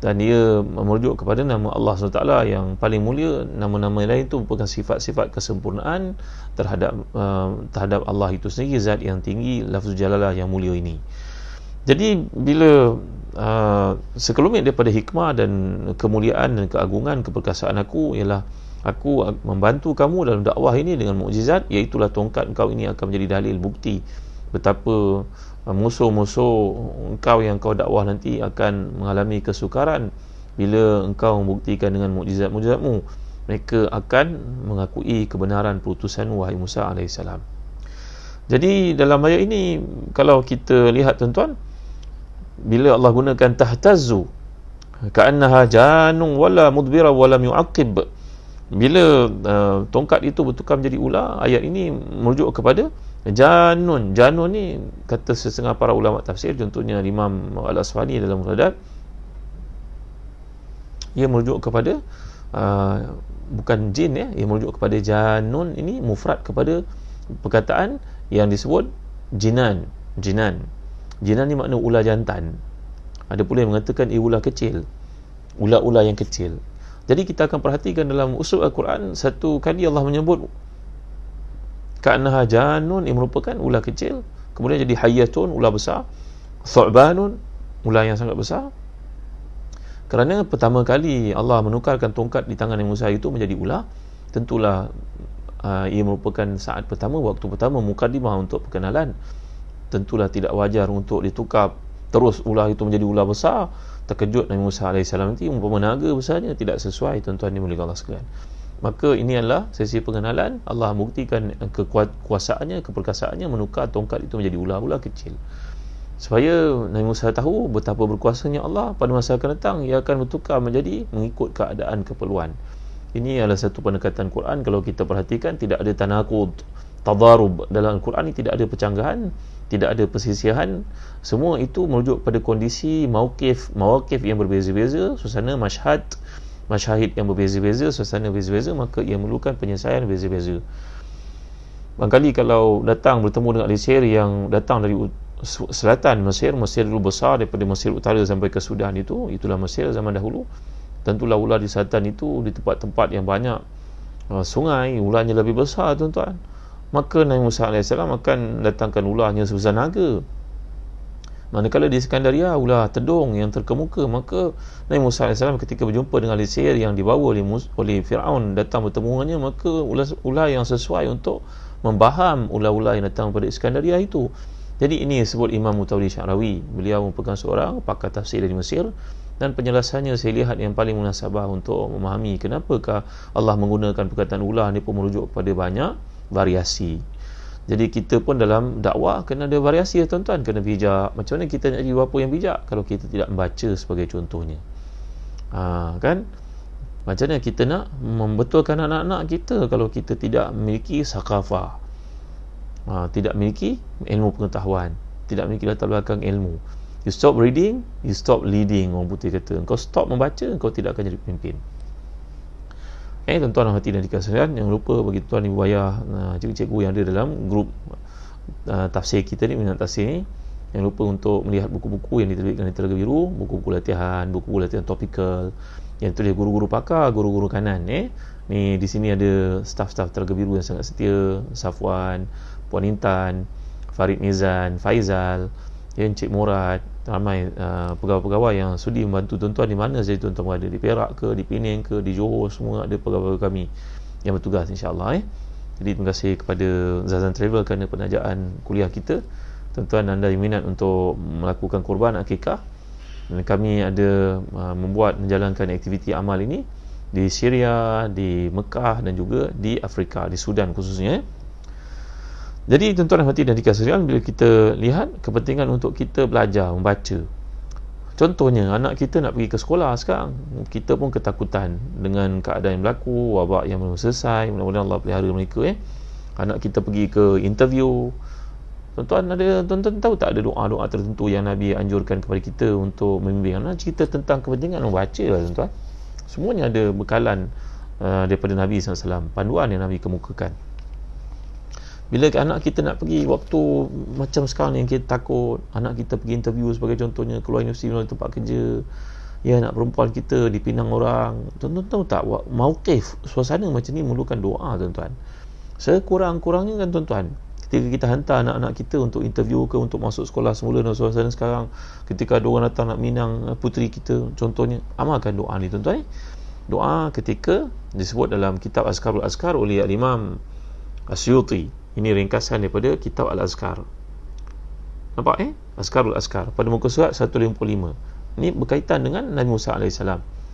dan dia merujuk kepada nama Allah SWT yang paling mulia nama-nama lain itu merupakan sifat-sifat kesempurnaan terhadap uh, terhadap Allah itu sendiri zat yang tinggi lafzul jalalah yang mulia ini jadi bila uh, sekelumit daripada hikmah dan kemuliaan dan keagungan keperkasaan aku ialah aku membantu kamu dalam dakwah ini dengan mukjizat iaitu tongkat kau ini akan menjadi dalil bukti betapa uh, musuh-musuh kau yang kau dakwah nanti akan mengalami kesukaran bila engkau membuktikan dengan mukjizat-mukjizatmu mereka akan mengakui kebenaran putusan wahai Musa AS jadi dalam ayat ini kalau kita lihat tuan-tuan bila Allah gunakan tahtazu ka'annaha janung wala mudbira wala yu'aqib bila uh, tongkat itu bertukar menjadi ular ayat ini merujuk kepada janun janun ni kata sesengah para ulama tafsir contohnya Imam Al-Asfani dalam Radat ia merujuk kepada uh, bukan jin ya ia merujuk kepada janun ini mufrad kepada perkataan yang disebut jinan jinan jinan ni makna ular jantan ada pula yang mengatakan ia eh, ular kecil ular-ular yang kecil jadi kita akan perhatikan dalam usul Al-Quran satu kali Allah menyebut ka'naha janun yang merupakan ular kecil, kemudian jadi hayatun ular besar, thu'banun ular yang sangat besar. Kerana pertama kali Allah menukarkan tongkat di tangan Musa itu menjadi ular, tentulah uh, ia merupakan saat pertama waktu pertama mukadimah untuk perkenalan. Tentulah tidak wajar untuk ditukar terus ular itu menjadi ular besar terkejut Nabi Musa AS nanti umpama naga besarnya tidak sesuai tuan-tuan ni mulia Allah sekalian maka ini adalah sesi pengenalan Allah buktikan kekuasaannya keperkasaannya menukar tongkat itu menjadi ular-ular kecil supaya Nabi Musa tahu betapa berkuasanya Allah pada masa akan datang ia akan bertukar menjadi mengikut keadaan keperluan ini adalah satu pendekatan Quran kalau kita perhatikan tidak ada tanakud tadarub dalam Al-Quran ni tidak ada percanggahan tidak ada persisihan semua itu merujuk pada kondisi mawkif mawkif yang berbeza-beza suasana masyhad masyahid yang berbeza-beza suasana berbeza-beza maka ia memerlukan penyelesaian berbeza-beza Bangkali kalau datang bertemu dengan ahli sihir yang datang dari selatan Mesir, Mesir dulu besar daripada Mesir utara sampai ke Sudan itu, itulah Mesir zaman dahulu. Tentulah ular di selatan itu di tempat-tempat yang banyak uh, sungai, ularnya lebih besar tuan-tuan maka Nabi Musa AS akan datangkan ularnya sebesar naga manakala di Skandaria ular tedung yang terkemuka maka Nabi Musa AS ketika berjumpa dengan lisir yang dibawa oleh, Mus- oleh Fir'aun datang bertemu dengannya maka ular, ular yang sesuai untuk membaham ular-ular yang datang pada Iskandaria itu jadi ini sebut Imam Mutawli Syarawi beliau merupakan seorang pakar tafsir dari Mesir dan penjelasannya saya lihat yang paling munasabah untuk memahami kenapakah Allah menggunakan perkataan ular ni pun merujuk kepada banyak variasi. Jadi kita pun dalam dakwah kena ada variasi ya tuan-tuan, kena bijak. Macam mana kita nak jadi apa yang bijak kalau kita tidak membaca sebagai contohnya? Ha, kan? Macam mana kita nak membetulkan anak-anak kita kalau kita tidak memiliki sakafa? Ha, tidak memiliki ilmu pengetahuan, tidak memiliki latar belakang ilmu. You stop reading, you stop leading, orang putih kata. Kau stop membaca, kau tidak akan jadi pemimpin eh tuan-tuan dan hati dan dikasihkan jangan lupa bagi tuan ibu ayah uh, cikgu-cikgu yang ada dalam grup uh, tafsir kita ni minat tafsir ni jangan lupa untuk melihat buku-buku yang diterbitkan di Telaga Biru buku-buku latihan buku-buku latihan topikal yang tulis guru-guru pakar guru-guru kanan eh ni di sini ada staff-staff Telaga Biru yang sangat setia Safwan Puan Intan Farid Nizan Faizal ya, Encik Murad ramai uh, pegawai-pegawai yang sudi membantu tuan-tuan di mana saja tuan-tuan berada di Perak ke di Penang ke di Johor semua ada pegawai kami yang bertugas insyaAllah eh. jadi terima kasih kepada Zazan Travel kerana penajaan kuliah kita tuan-tuan anda yang minat untuk melakukan korban akikah dan kami ada uh, membuat menjalankan aktiviti amal ini di Syria, di Mekah dan juga di Afrika, di Sudan khususnya eh. Jadi tuan-tuan hati dan dikasih sekalian bila kita lihat kepentingan untuk kita belajar membaca. Contohnya anak kita nak pergi ke sekolah sekarang, kita pun ketakutan dengan keadaan yang berlaku, wabak yang belum selesai, mudah-mudahan Allah pelihara mereka eh. Anak kita pergi ke interview. Tuan-tuan ada tuan-tuan tahu tak ada doa-doa tertentu yang Nabi anjurkan kepada kita untuk membimbing anak cerita tentang kepentingan membaca lah tuan-tuan. Semuanya ada bekalan uh, daripada Nabi SAW, panduan yang Nabi kemukakan bila anak kita nak pergi waktu macam sekarang yang kita takut anak kita pergi interview sebagai contohnya keluar universiti melalui tempat kerja ya anak perempuan kita dipinang orang tuan-tuan tahu tak mauqif suasana macam ni memerlukan doa tuan-tuan sekurang-kurangnya kan tuan-tuan ketika kita hantar anak-anak kita untuk interview ke untuk masuk sekolah semula dan suasana sekarang ketika ada orang datang nak minang eh, puteri kita contohnya amalkan doa ni tuan-tuan eh? doa ketika disebut dalam kitab Askarul Askar oleh imam Asyuti ini ringkasan daripada kitab Al-Azkar. Nampak eh? Azkarul Azkar pada muka surat 155. Ini berkaitan dengan Nabi Musa AS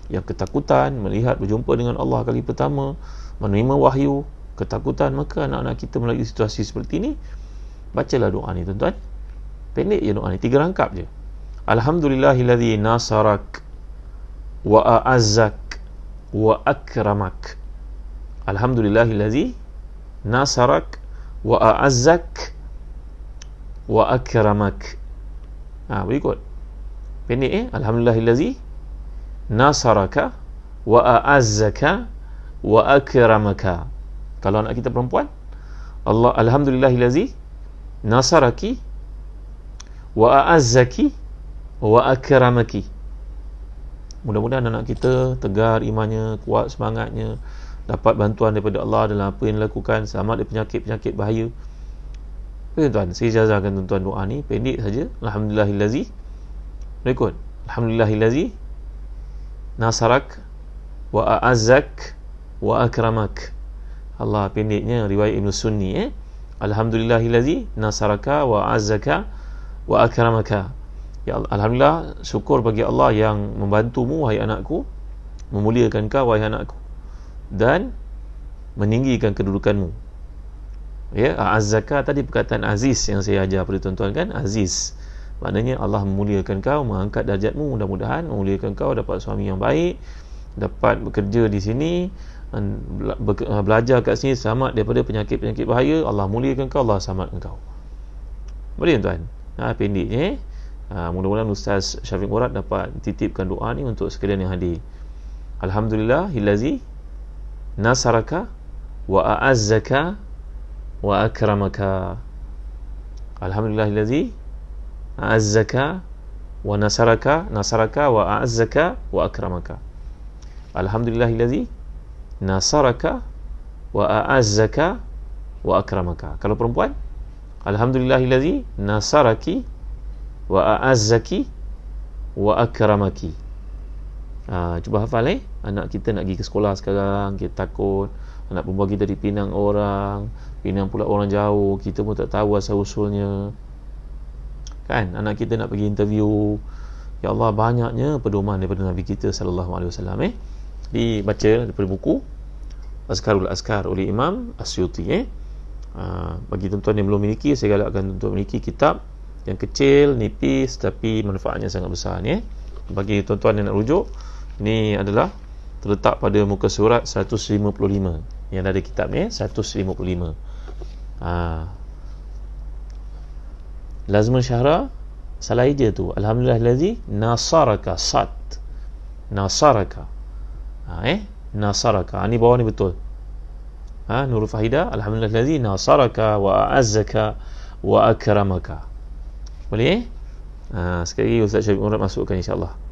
yang ketakutan melihat berjumpa dengan Allah kali pertama, menerima wahyu, ketakutan maka anak-anak kita melalui situasi seperti ini. Bacalah doa ni tuan-tuan. Pendek je doa ni, tiga rangkap je. Alhamdulillahillazi nasarak wa a'azzak wa akramak. Alhamdulillahillazi nasarak Wa wa akramak. Ah, ha, very good. Pendek eh? Alhamdulillah Alhamdulillahillazi nasaraka wa a'azzaka wa akramaka. Kalau anak kita perempuan, Allah Alhamdulillah alhamdulillahillazi nasaraki wa a'azzaki wa akramaki. Mudah-mudahan anak kita tegar imannya, kuat semangatnya dapat bantuan daripada Allah dalam apa yang dilakukan selamat dari penyakit-penyakit bahaya tuan-tuan saya jazahkan tuan-tuan doa ni pendek saja Alhamdulillahillazi berikut Alhamdulillahillazi nasarak wa a'azzak wa akramak Allah pendeknya riwayat Ibn Sunni eh Alhamdulillahillazi nasaraka wa a'azzaka wa akramaka Ya Allah, Alhamdulillah syukur bagi Allah yang membantumu wahai anakku memuliakan kau wahai anakku dan meninggikan kedudukanmu. Ya, azzaka tadi perkataan aziz yang saya ajar pada tuan-tuan kan, aziz. Maknanya Allah memuliakan kau, mengangkat darjatmu mudah-mudahan memuliakan kau dapat suami yang baik, dapat bekerja di sini, ah, belajar kat sini selamat daripada penyakit-penyakit bahaya, Allah muliakan kau, Allah selamatkan kau. Boleh tuan-tuan? Ha, ah, pendeknya. Eh? Ah, ha, mudah-mudahan Ustaz Syafiq Murad dapat titipkan doa ni untuk sekalian yang hadir. Alhamdulillah, hilazi nasaraka wa a'azzaka wa akramaka alhamdulillah allazi a'azzaka wa nasaraka nasaraka wa a'azzaka wa akramaka alhamdulillah allazi nasaraka wa a'azzaka wa akramaka kalau perempuan alhamdulillah allazi nasaraki wa a'azzaki wa akramaki Ha, cuba hafal eh. Anak kita nak pergi ke sekolah sekarang, kita takut. Anak perempuan kita dipinang orang, pinang pula orang jauh, kita pun tak tahu asal-usulnya. Kan? Anak kita nak pergi interview. Ya Allah, banyaknya pedoman daripada Nabi kita saw alaihi wasallam eh. Dibaca daripada buku Askarul Askar oleh Imam Asyuti eh. Ha, bagi tuan-tuan yang belum memiliki, saya galakkan untuk memiliki kitab yang kecil, nipis tapi manfaatnya sangat besar ni eh. Bagi tuan-tuan yang nak rujuk, ni adalah terletak pada muka surat 155 yang ada kitab ni 155 ha. Lazman Syahra salah dia tu Alhamdulillah lazi nasaraka sat nasaraka ha, eh nasaraka ha, ni bawah ni betul ha, Nurul Fahida Alhamdulillah lazi nasaraka wa azzaka wa akramaka boleh eh ha, sekali lagi Ustaz Syafiq Murad masukkan insyaAllah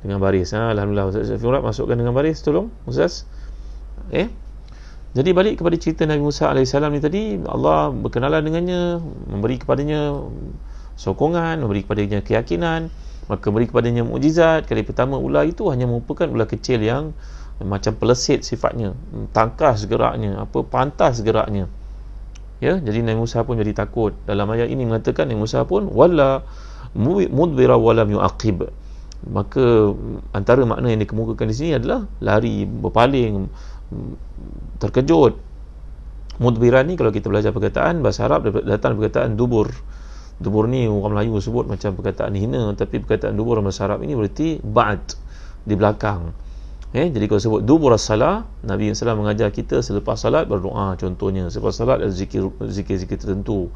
dengan baris. Ha, Alhamdulillah Ustaz Syafiq Murad masukkan dengan baris. Tolong Ustaz. Eh? Jadi balik kepada cerita Nabi Musa AS ni tadi, Allah berkenalan dengannya, memberi kepadanya sokongan, memberi kepadanya keyakinan, maka memberi kepadanya mukjizat. Kali pertama ular itu hanya merupakan ular kecil yang macam pelesit sifatnya, tangkas geraknya, apa pantas geraknya. Ya, jadi Nabi Musa pun jadi takut. Dalam ayat ini mengatakan Nabi Musa pun wala mudbira walam yuaqib maka mm, antara makna yang dikemukakan di sini adalah lari berpaling mm, terkejut mudbiran ni kalau kita belajar perkataan bahasa Arab datang perkataan dubur dubur ni orang Melayu sebut macam perkataan hina tapi perkataan dubur bahasa Arab ini berarti ba'd di belakang Eh, jadi kalau sebut dubur salat Nabi yang salah mengajar kita selepas salat berdoa contohnya selepas salat ada zikir, zikir-zikir tertentu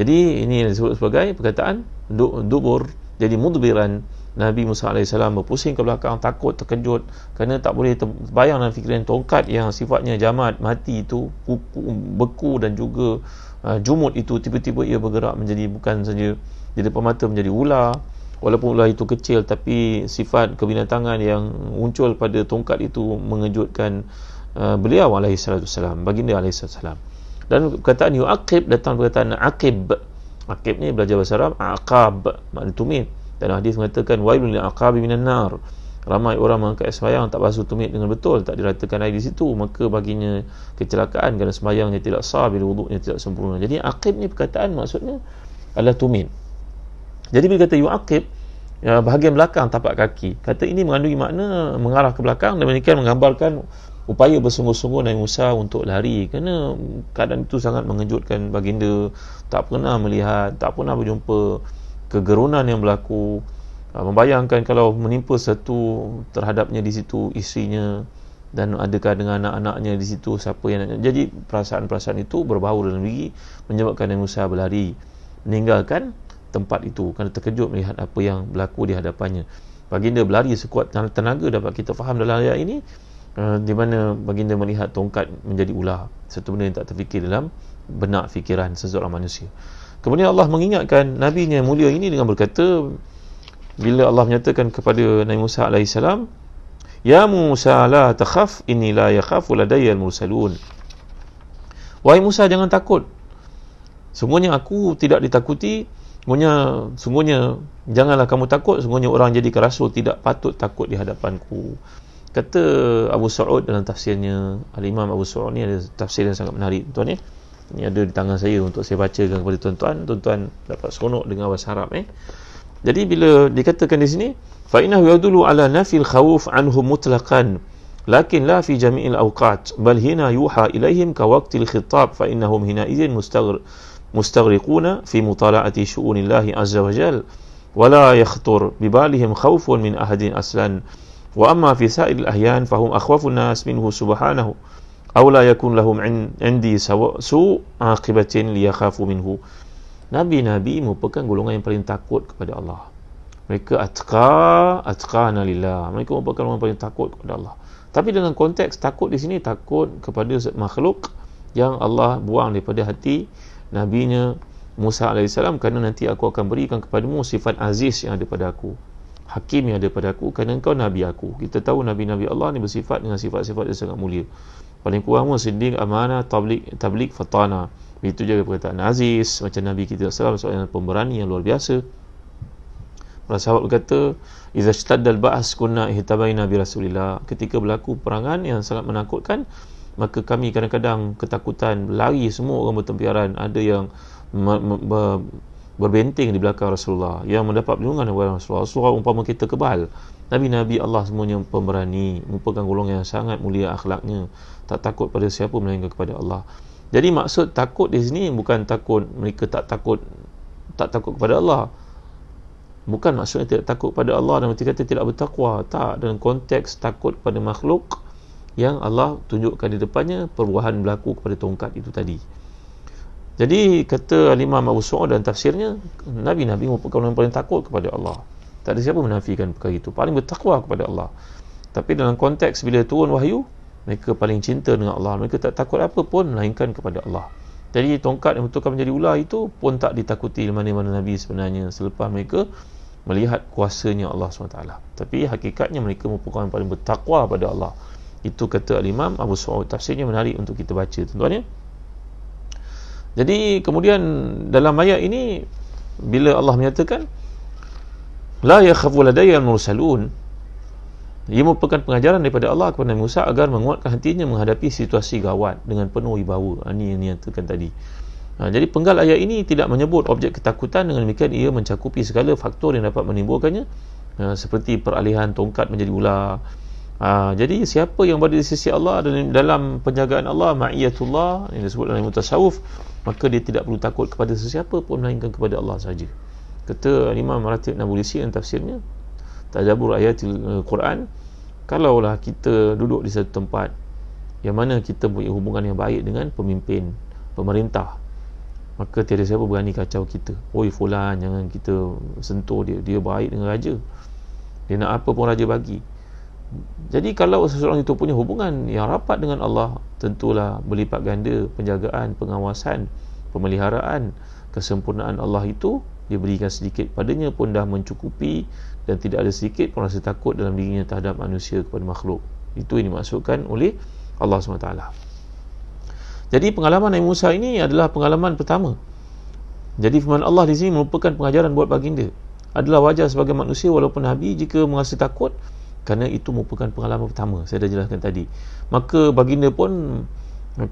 jadi ini yang disebut sebagai perkataan dubur jadi mudbiran Nabi Musa AS berpusing ke belakang takut terkejut kerana tak boleh terbayang dalam fikiran tongkat yang sifatnya jamat mati itu kuku, beku dan juga uh, jumut itu tiba-tiba ia bergerak menjadi bukan saja di depan mata menjadi ular walaupun ular itu kecil tapi sifat kebinatangan yang muncul pada tongkat itu mengejutkan uh, beliau AS baginda AS dan perkataan yu'aqib datang perkataan aqib aqib ni belajar bahasa Arab aqab maknanya tumit dan hadis mengatakan wailul aqabi minan nar. Ramai orang mengangkat sembahyang tak basuh tumit dengan betul, tak diratakan air di situ, maka baginya kecelakaan kerana sembahyangnya tidak sah bila wuduknya tidak sempurna. Jadi aqib ni perkataan maksudnya adalah tumit. Jadi bila kata yuaqib ya, bahagian belakang tapak kaki kata ini mengandungi makna mengarah ke belakang dan demikian menggambarkan upaya bersungguh-sungguh Nabi Musa untuk lari kerana keadaan itu sangat mengejutkan baginda tak pernah melihat tak pernah berjumpa kegerunan yang berlaku uh, membayangkan kalau menimpa satu terhadapnya di situ isterinya dan adakah dengan anak-anaknya di situ siapa yang jadi perasaan-perasaan itu berbau dalam diri menyebabkan yang usaha berlari meninggalkan tempat itu kerana terkejut melihat apa yang berlaku di hadapannya baginda berlari sekuat tenaga dapat kita faham dalam ayat ini uh, di mana baginda melihat tongkat menjadi ular satu benda yang tak terfikir dalam benak fikiran seseorang manusia Kemudian Allah mengingatkan Nabi yang mulia ini dengan berkata bila Allah menyatakan kepada Nabi Musa AS Ya Musa la takhaf inni la yakhafu ladayal mursalun Wahai Musa jangan takut Sungguhnya aku tidak ditakuti Sungguhnya, sungguhnya janganlah kamu takut Sungguhnya orang jadi rasul tidak patut takut di hadapanku Kata Abu Sa'ud dalam tafsirnya Al-Imam Abu Sa'ud ni ada tafsir yang sangat menarik Tuan ni ya. eh? ini ada di tangan saya untuk saya baca kepada tuan-tuan tuan-tuan dapat seronok dengan bahasa Arab eh jadi bila dikatakan di sini fa inahu yadullu ala nafil khawf anhu mutlaqan lakin la fi jami'il awqat bal hina yuha ilaihim ka waqtil khitab fa innahum hina idzin mustagr مستغرقون في مطالعة شؤون الله عز وجل ولا يخطر ببالهم خوف من أحد أصلا وأما في سائر الأحيان فهم أخوف nas minhu subhanahu. أو لا يكون لهم عندي سوء عاقبة ليخاف منه Nabi-Nabi merupakan golongan yang paling takut kepada Allah Mereka atqa atqana lillah Mereka merupakan golongan paling takut kepada Allah Tapi dengan konteks takut di sini Takut kepada makhluk yang Allah buang daripada hati Nabi-Nya Musa AS Kerana nanti aku akan berikan kepadamu sifat aziz yang ada pada aku Hakim yang ada pada aku Kerana engkau Nabi aku Kita tahu Nabi-Nabi Allah ni bersifat dengan sifat-sifat yang sangat mulia paling kurang pun sidik amanah tablik tablik fatana itu juga perkataan aziz macam nabi kita sallallahu alaihi wasallam pemberani yang luar biasa para sahabat berkata iza shtaddal ba'as kunna ihtabaina bi rasulillah ketika berlaku perangan yang sangat menakutkan maka kami kadang-kadang ketakutan lari semua orang bertempiaran ada yang berbenting di belakang Rasulullah yang mendapat perlindungan daripada Rasulullah Rasulullah umpama kita kebal Nabi-Nabi Allah semuanya pemberani merupakan golongan yang sangat mulia akhlaknya tak takut pada siapa melainkan kepada Allah jadi maksud takut di sini bukan takut mereka tak takut tak takut kepada Allah bukan maksudnya tidak takut kepada Allah dan mereka kata tidak bertakwa tak dalam konteks takut kepada makhluk yang Allah tunjukkan di depannya perbuahan berlaku kepada tongkat itu tadi jadi kata Al-Imam dan tafsirnya Nabi-Nabi merupakan orang yang paling takut kepada Allah tak ada siapa menafikan perkara itu. Paling bertakwa kepada Allah. Tapi dalam konteks bila turun wahyu, mereka paling cinta dengan Allah. Mereka tak takut apa pun melainkan kepada Allah. Jadi tongkat yang bertukar menjadi ular itu pun tak ditakuti mana-mana Nabi sebenarnya selepas mereka melihat kuasanya Allah SWT. Tapi hakikatnya mereka merupakan yang paling bertakwa kepada Allah. Itu kata Al-Imam Abu Sa'ud. Tafsirnya menarik untuk kita baca tuan-tuan ya. Jadi kemudian dalam ayat ini bila Allah menyatakan la yakhafu ladayya mursalun ia merupakan pengajaran daripada Allah kepada Nabi Musa agar menguatkan hatinya menghadapi situasi gawat dengan penuh wibawa ini ha, yang nyatakan tadi ha, jadi penggal ayat ini tidak menyebut objek ketakutan dengan demikian ia mencakupi segala faktor yang dapat menimbulkannya ha, seperti peralihan tongkat menjadi ular ha, jadi siapa yang berada di sisi Allah dan dalam penjagaan Allah ma'iyatullah yang disebut dalam mutasawuf maka dia tidak perlu takut kepada sesiapa pun melainkan kepada Allah sahaja kata Imam Ratib Nabulisi dan tafsirnya tajabur ayat Al-Quran eh, kalaulah kita duduk di satu tempat yang mana kita punya hubungan yang baik dengan pemimpin pemerintah maka tiada siapa berani kacau kita oi fulan jangan kita sentuh dia dia baik dengan raja dia nak apa pun raja bagi jadi kalau seseorang itu punya hubungan yang rapat dengan Allah tentulah berlipat ganda penjagaan pengawasan pemeliharaan kesempurnaan Allah itu diberikan sedikit padanya pun dah mencukupi dan tidak ada sedikit pun rasa takut dalam dirinya terhadap manusia kepada makhluk itu yang dimaksudkan oleh Allah SWT jadi pengalaman Nabi Musa ini adalah pengalaman pertama jadi firman Allah di sini merupakan pengajaran buat baginda adalah wajar sebagai manusia walaupun Nabi jika merasa takut kerana itu merupakan pengalaman pertama saya dah jelaskan tadi maka baginda pun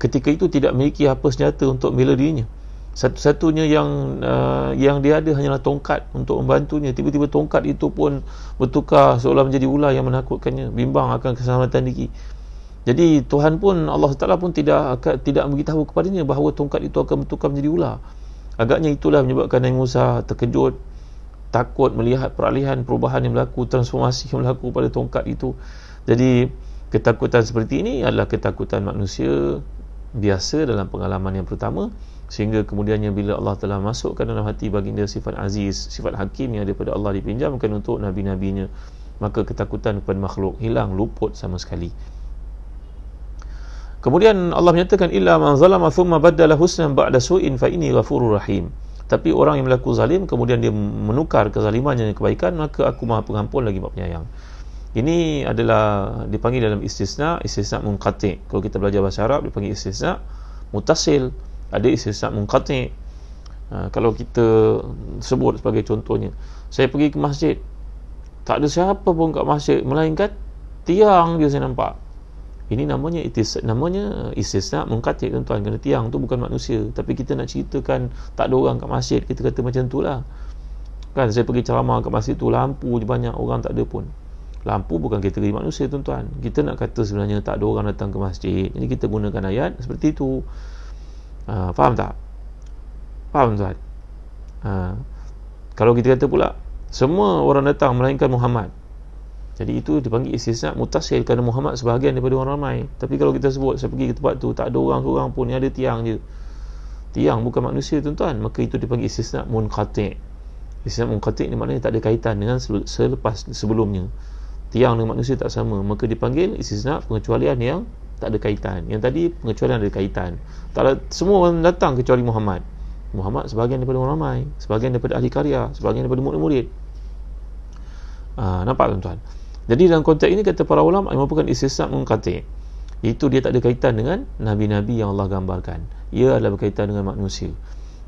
ketika itu tidak memiliki apa senjata untuk bela dirinya satu-satunya yang uh, yang dia ada hanyalah tongkat untuk membantunya tiba-tiba tongkat itu pun bertukar seolah menjadi ular yang menakutkannya bimbang akan keselamatan diri jadi Tuhan pun Allah Taala pun tidak akan tidak beritahu kepadanya bahawa tongkat itu akan bertukar menjadi ular agaknya itulah menyebabkan Nabi Musa terkejut takut melihat peralihan perubahan yang berlaku transformasi yang berlaku pada tongkat itu jadi ketakutan seperti ini adalah ketakutan manusia biasa dalam pengalaman yang pertama sehingga kemudiannya bila Allah telah masukkan dalam hati baginda sifat aziz sifat hakim yang daripada Allah dipinjamkan untuk nabi-nabinya maka ketakutan kepada makhluk hilang luput sama sekali kemudian Allah menyatakan illa man zalama thumma badala husnan ba'da su'in fa inni ghafurur rahim tapi orang yang melakukan zalim kemudian dia menukar kezalimannya dengan kebaikan maka aku maha pengampun lagi maha penyayang ini adalah dipanggil dalam istisna istisna munqati kalau kita belajar bahasa Arab dipanggil istisna mutasil ada istisnat mengkati ha, ah, kalau kita sebut sebagai contohnya saya pergi ke masjid tak ada siapa pun kat masjid melainkan tiang dia saya nampak ini namanya itis, namanya istisnat mengkati tuan-tuan kerana tiang tu bukan manusia tapi kita nak ceritakan tak ada orang kat masjid kita kata macam tu lah kan saya pergi ceramah kat masjid tu lampu je banyak orang tak ada pun lampu bukan kategori manusia tuan-tuan kita nak kata sebenarnya tak ada orang datang ke masjid jadi kita gunakan ayat seperti itu Uh, faham tak? Faham tuan? Uh, ah, kalau kita kata pula, semua orang datang melainkan Muhammad. Jadi itu dipanggil istisnat mutasil kerana Muhammad sebahagian daripada orang ramai. Tapi kalau kita sebut, saya pergi ke tempat tu, tak ada orang seorang pun, yang ada tiang je. Tiang bukan manusia tuan-tuan. Maka itu dipanggil istisnat munqatik. Istisnat munqatik ni maknanya tak ada kaitan dengan selepas sebelumnya. Tiang dengan manusia tak sama. Maka dipanggil istisnat pengecualian yang tak ada kaitan yang tadi pengecualian ada kaitan tak ada, semua orang datang kecuali Muhammad Muhammad sebahagian daripada orang ramai sebahagian daripada ahli karya sebahagian daripada murid-murid ha, ah, nampak tuan-tuan jadi dalam konteks ini kata para ulama ia merupakan istisak mengkati itu dia tak ada kaitan dengan Nabi-Nabi yang Allah gambarkan ia adalah berkaitan dengan manusia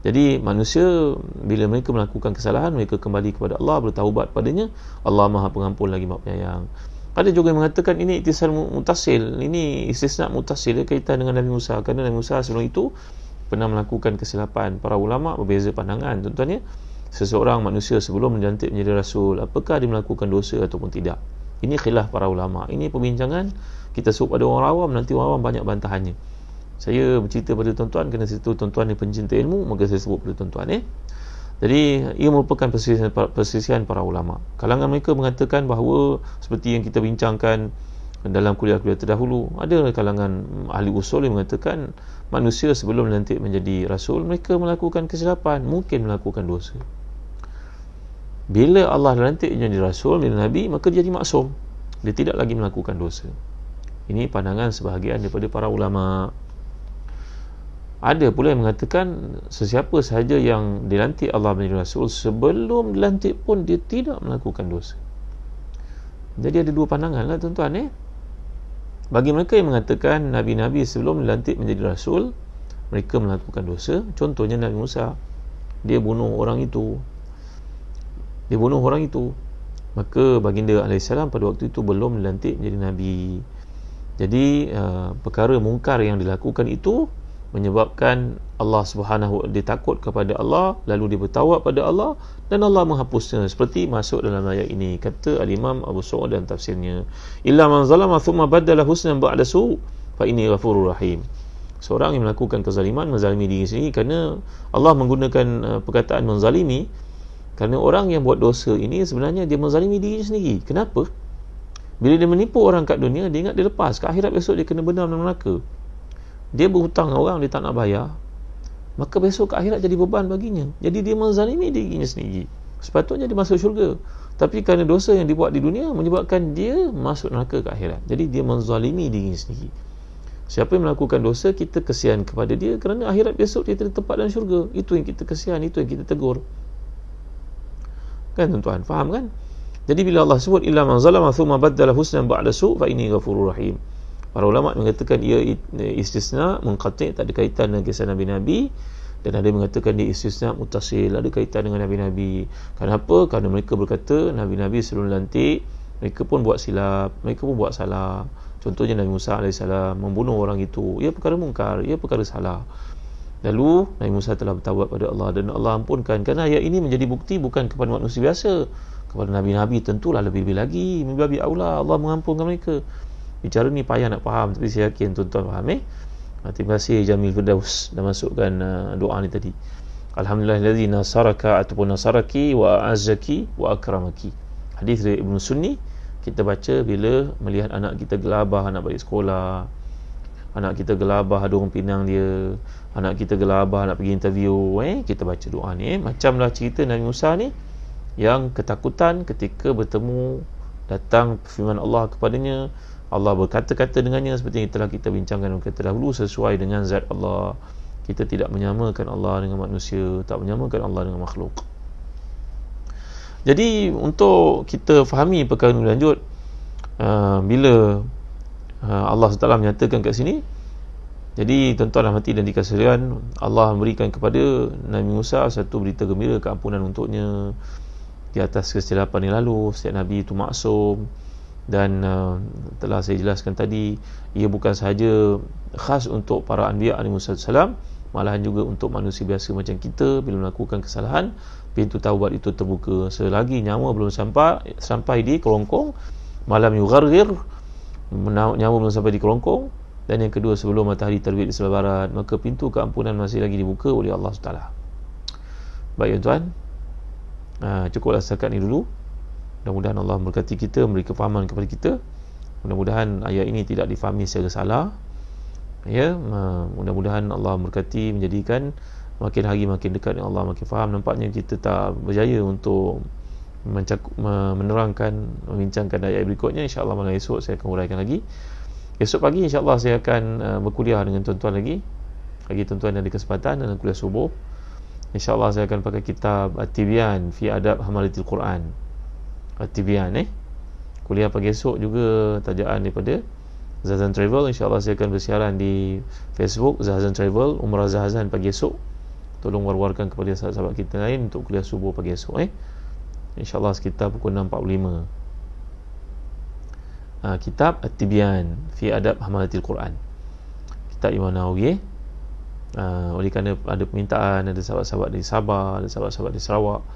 jadi manusia bila mereka melakukan kesalahan mereka kembali kepada Allah bertaubat padanya Allah maha pengampun lagi maha penyayang ada juga yang mengatakan ini iktisal mutasil. Ini istisna mutasil ya, kaitan dengan Nabi Musa. Kerana Nabi Musa sebelum itu pernah melakukan kesilapan. Para ulama berbeza pandangan. tuan ya, seseorang manusia sebelum menjantik menjadi rasul, apakah dia melakukan dosa ataupun tidak? Ini khilaf para ulama. Ini perbincangan kita sebut pada orang awam, nanti orang awam banyak bantahannya. Saya bercerita pada tuan-tuan kerana situ tuan-tuan ni pencinta ilmu, maka saya sebut pada tuan-tuan Eh? Jadi ia merupakan persisian, persisian para ulama. Kalangan mereka mengatakan bahawa seperti yang kita bincangkan dalam kuliah-kuliah terdahulu, ada kalangan ahli usul yang mengatakan manusia sebelum nanti menjadi rasul mereka melakukan kesilapan, mungkin melakukan dosa. Bila Allah nanti menjadi rasul, menjadi nabi, maka dia jadi maksum. Dia tidak lagi melakukan dosa. Ini pandangan sebahagian daripada para ulama ada pula yang mengatakan sesiapa sahaja yang dilantik Allah menjadi rasul sebelum dilantik pun dia tidak melakukan dosa jadi ada dua pandangan lah tuan-tuan eh bagi mereka yang mengatakan Nabi-Nabi sebelum dilantik menjadi Rasul mereka melakukan dosa contohnya Nabi Musa dia bunuh orang itu dia bunuh orang itu maka baginda AS pada waktu itu belum dilantik menjadi Nabi jadi uh, perkara mungkar yang dilakukan itu menyebabkan Allah Subhanahu ditakut kepada Allah lalu dia bertawab pada Allah dan Allah menghapusnya seperti masuk dalam ayat ini kata Al Imam Abu Sa'ud dan tafsirnya illa man zalama thumma badala husnan ba'da su' fa inni ghafurur rahim seorang yang melakukan kezaliman menzalimi diri sendiri kerana Allah menggunakan uh, perkataan menzalimi kerana orang yang buat dosa ini sebenarnya dia menzalimi diri sendiri kenapa bila dia menipu orang kat dunia dia ingat dia lepas kat akhirat besok dia kena benar dalam neraka dia berhutang dengan orang dia tak nak bayar maka besok ke akhirat jadi beban baginya jadi dia menzalimi dirinya sendiri sepatutnya dia masuk syurga tapi kerana dosa yang dibuat di dunia menyebabkan dia masuk neraka ke akhirat jadi dia menzalimi dirinya sendiri siapa yang melakukan dosa kita kesian kepada dia kerana akhirat besok dia tidak tempat dalam syurga itu yang kita kesian itu yang kita tegur kan tuan-tuan faham kan jadi bila Allah sebut illa man zalama thumma baddala husnan ba'da su' fa inni ghafurur rahim Para ulama mengatakan ia eh, istisna mengkati tak ada kaitan dengan kisah Nabi-Nabi dan ada mengatakan dia istisna mutasil ada kaitan dengan Nabi-Nabi kenapa? kerana mereka berkata Nabi-Nabi sebelum lantik mereka pun buat silap mereka pun buat salah contohnya Nabi Musa AS membunuh orang itu ia perkara mungkar ia perkara salah lalu Nabi Musa telah bertawab pada Allah dan Allah ampunkan kerana ayat ini menjadi bukti bukan kepada manusia biasa kepada Nabi-Nabi tentulah lebih-lebih lagi Nabi-Nabi Allah mengampunkan mereka Bicara ni payah nak faham tapi saya yakin tuan-tuan faham eh. Ah, terima kasih Jamil Firdaus dah masukkan ah, doa ni tadi. Alhamdulillah allazi nasaraka ataupun nasaraki wa azzaki wa akramaki. Hadis dari Ibnu Sunni kita baca bila melihat anak kita gelabah anak balik sekolah. Anak kita gelabah ada orang pinang dia. Anak kita gelabah nak pergi interview eh kita baca doa ni eh. Macamlah cerita Nabi Musa ni yang ketakutan ketika bertemu datang firman Allah kepadanya Allah berkata-kata dengannya seperti yang telah kita bincangkan dan kata dahulu sesuai dengan zat Allah kita tidak menyamakan Allah dengan manusia tak menyamakan Allah dengan makhluk jadi untuk kita fahami perkara ini lanjut uh, bila uh, Allah SWT menyatakan kat sini jadi tuan-tuan dah mati dan dikasihkan Allah memberikan kepada Nabi Musa satu berita gembira keampunan untuknya di atas kesilapan yang lalu setiap Nabi itu maksum dan uh, telah saya jelaskan tadi ia bukan sahaja khas untuk para anbiya alaihissalam malahan juga untuk manusia biasa macam kita bila melakukan kesalahan pintu taubat itu terbuka selagi nyawa belum sampai sampai di kelongkong malam yugharghir nyawa belum sampai di kelongkong dan yang kedua sebelum matahari terbit di sebelah barat maka pintu keampunan masih lagi dibuka oleh Allah SWT baik tuan eh, cukuplah setakat ini dulu Mudah-mudahan Allah memberkati kita, memberi kefahaman kepada kita. Mudah-mudahan ayat ini tidak difahami secara salah. Ya, mudah-mudahan Allah memberkati menjadikan makin hari makin dekat dengan Allah, makin faham. Nampaknya kita tak berjaya untuk mencakup, menerangkan, membincangkan ayat berikutnya. InsyaAllah malam esok saya akan uraikan lagi. Esok pagi insyaAllah saya akan eh, berkuliah dengan tuan-tuan lagi. Lagi tuan-tuan ada kesempatan dalam kuliah subuh. InsyaAllah saya akan pakai kitab At-Tibyan Fi Adab Hamalatil Quran tibian eh kuliah pagi esok juga tajaan daripada Zazan Travel insyaAllah saya akan bersiaran di Facebook Zazan Travel Umrah Zazan pagi esok tolong war-warkan kepada sahabat-sahabat kita lain untuk kuliah subuh pagi esok eh insyaAllah sekitar pukul 6.45 Uh, ah, kitab At-Tibyan Fi Adab Hamalatil Quran Kitab Imam Nawawi uh, Oleh kerana ada permintaan Ada sahabat-sahabat dari Sabah Ada sahabat-sahabat dari Sarawak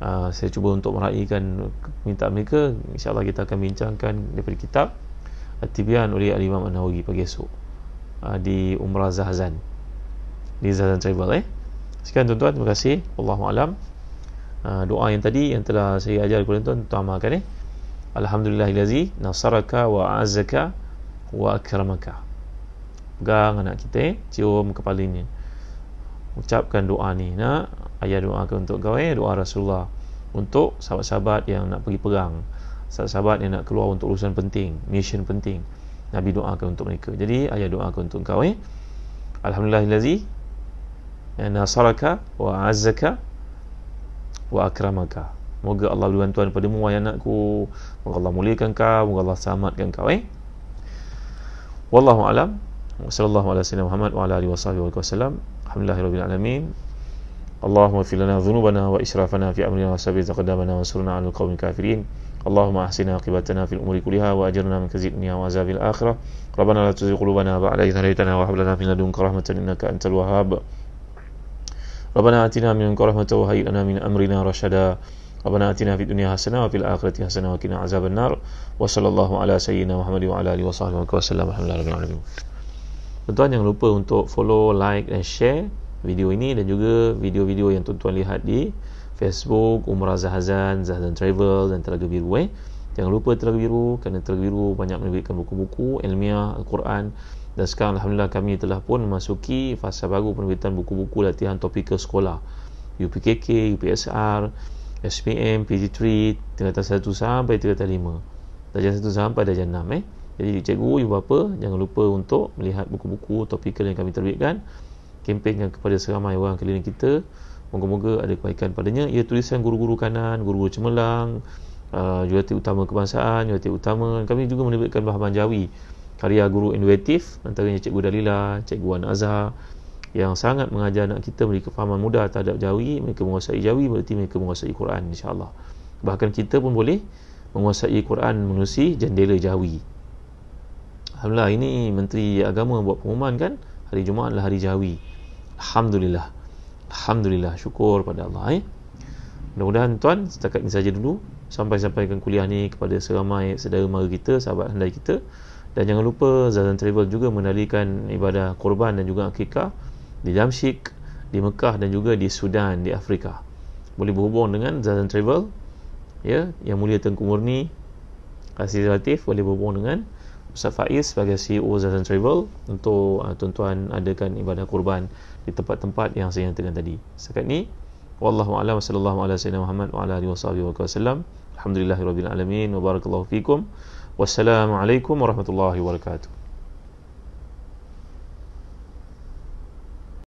Ah, saya cuba untuk meraihkan minta mereka insyaAllah kita akan bincangkan daripada kitab Tibian oleh Al-Imam An-Nawawi pagi esok ah, di Umrah Zahzan di Zahzan Tribal eh sekian tuan-tuan terima kasih Allah alam ah, doa yang tadi yang telah saya ajar kepada tuan-tuan tuan amalkan eh alhamdulillahillazi nasaraka wa azzaka wa akramaka pegang anak kita eh? cium kepalanya ucapkan doa ni nak ayah doakan untuk kau eh doa Rasulullah untuk sahabat-sahabat yang nak pergi perang sahabat-sahabat yang nak keluar untuk urusan penting mission penting Nabi doakan untuk mereka jadi ayah doakan untuk kau eh Alhamdulillahillazi nasaraka wa azzaka wa akramaka Moga Allah berikan tuan padamu wahai anakku. Moga Allah muliakan kau, moga Allah selamatkan kau eh. Wallahu alam. Wassallallahu ala sayyidina Muhammad wa ala alihi wasahbihi wa Alhamdulillahirabbil alamin. اللهم اغفر لنا ذنوبنا واشرافنا في أمرنا وثبت أقدامنا وانصرنا على القوم الكافرين اللهم أحسن عاقبتنا في الأمور كلها وأجرنا من خزي الدنيا وعذاب الآخرة ربنا لا تزغ قلوبنا بعد إذ هديتنا وهب لنا من لدنك رحمة إنك أنت الوهاب ربنا آتنا من لدنك رحمة وهيئ لنا من أمرنا رشدا ربنا آتنا في الدنيا حسنة وفي الآخرة حسنة وقنا عذاب النار وصلى الله على سيدنا محمد وعلى آله وصحبه وسلم الحمد لله رب العالمين Tuan-tuan jangan lupa untuk follow, like dan share video ini dan juga video-video yang tuan-tuan lihat di Facebook Umrah Zahazan, Zahazan Travel dan Telaga Biru eh. Jangan lupa Telaga Biru kerana Telaga Biru banyak menerbitkan buku-buku ilmiah Al-Quran dan sekarang Alhamdulillah kami telah pun memasuki fasa baru penerbitan buku-buku latihan topikal sekolah UPKK, UPSR, SPM, PG3, tingkatan 1 sampai tingkatan 5 darjah 1 sampai darjah 6 eh. Jadi cikgu, ibu bapa, jangan lupa untuk melihat buku-buku topikal yang kami terbitkan kempenkan kepada seramai orang keliling kita moga-moga ada kebaikan padanya ia tulisan guru-guru kanan guru-guru cemerlang uh, utama kebangsaan jurati utama kami juga menerbitkan bahan jawi karya guru inovatif antaranya cikgu Dalila cikgu Wan Azhar yang sangat mengajar anak kita memberi kefahaman mudah terhadap jawi mereka menguasai jawi berarti mereka menguasai Quran insyaAllah bahkan kita pun boleh menguasai Quran menerusi jendela jawi Alhamdulillah ini Menteri Agama buat pengumuman kan hari Jumaat adalah hari jawi Alhamdulillah Alhamdulillah syukur pada Allah eh? Mudah-mudahan tuan setakat ini saja dulu Sampai-sampaikan kuliah ni kepada seramai saudara mara kita Sahabat handai kita Dan jangan lupa Zazan Travel juga menalikan ibadah korban dan juga akikah Di Damsyik, di Mekah dan juga di Sudan, di Afrika Boleh berhubung dengan Zazan Travel ya, Yang mulia Tengku Murni Kasih relatif boleh berhubung dengan Ustaz Faiz sebagai CEO Zazan Travel untuk uh, tuan-tuan adakan ibadah kurban di tempat-tempat yang saya nyatakan tadi. Sekat ni, wallahu a'lam sallallahu alaihi wasallam Muhammad wa alihi wasahbihi wa sallam. Alhamdulillahirabbil alamin wa barakallahu Wassalamualaikum warahmatullahi wabarakatuh.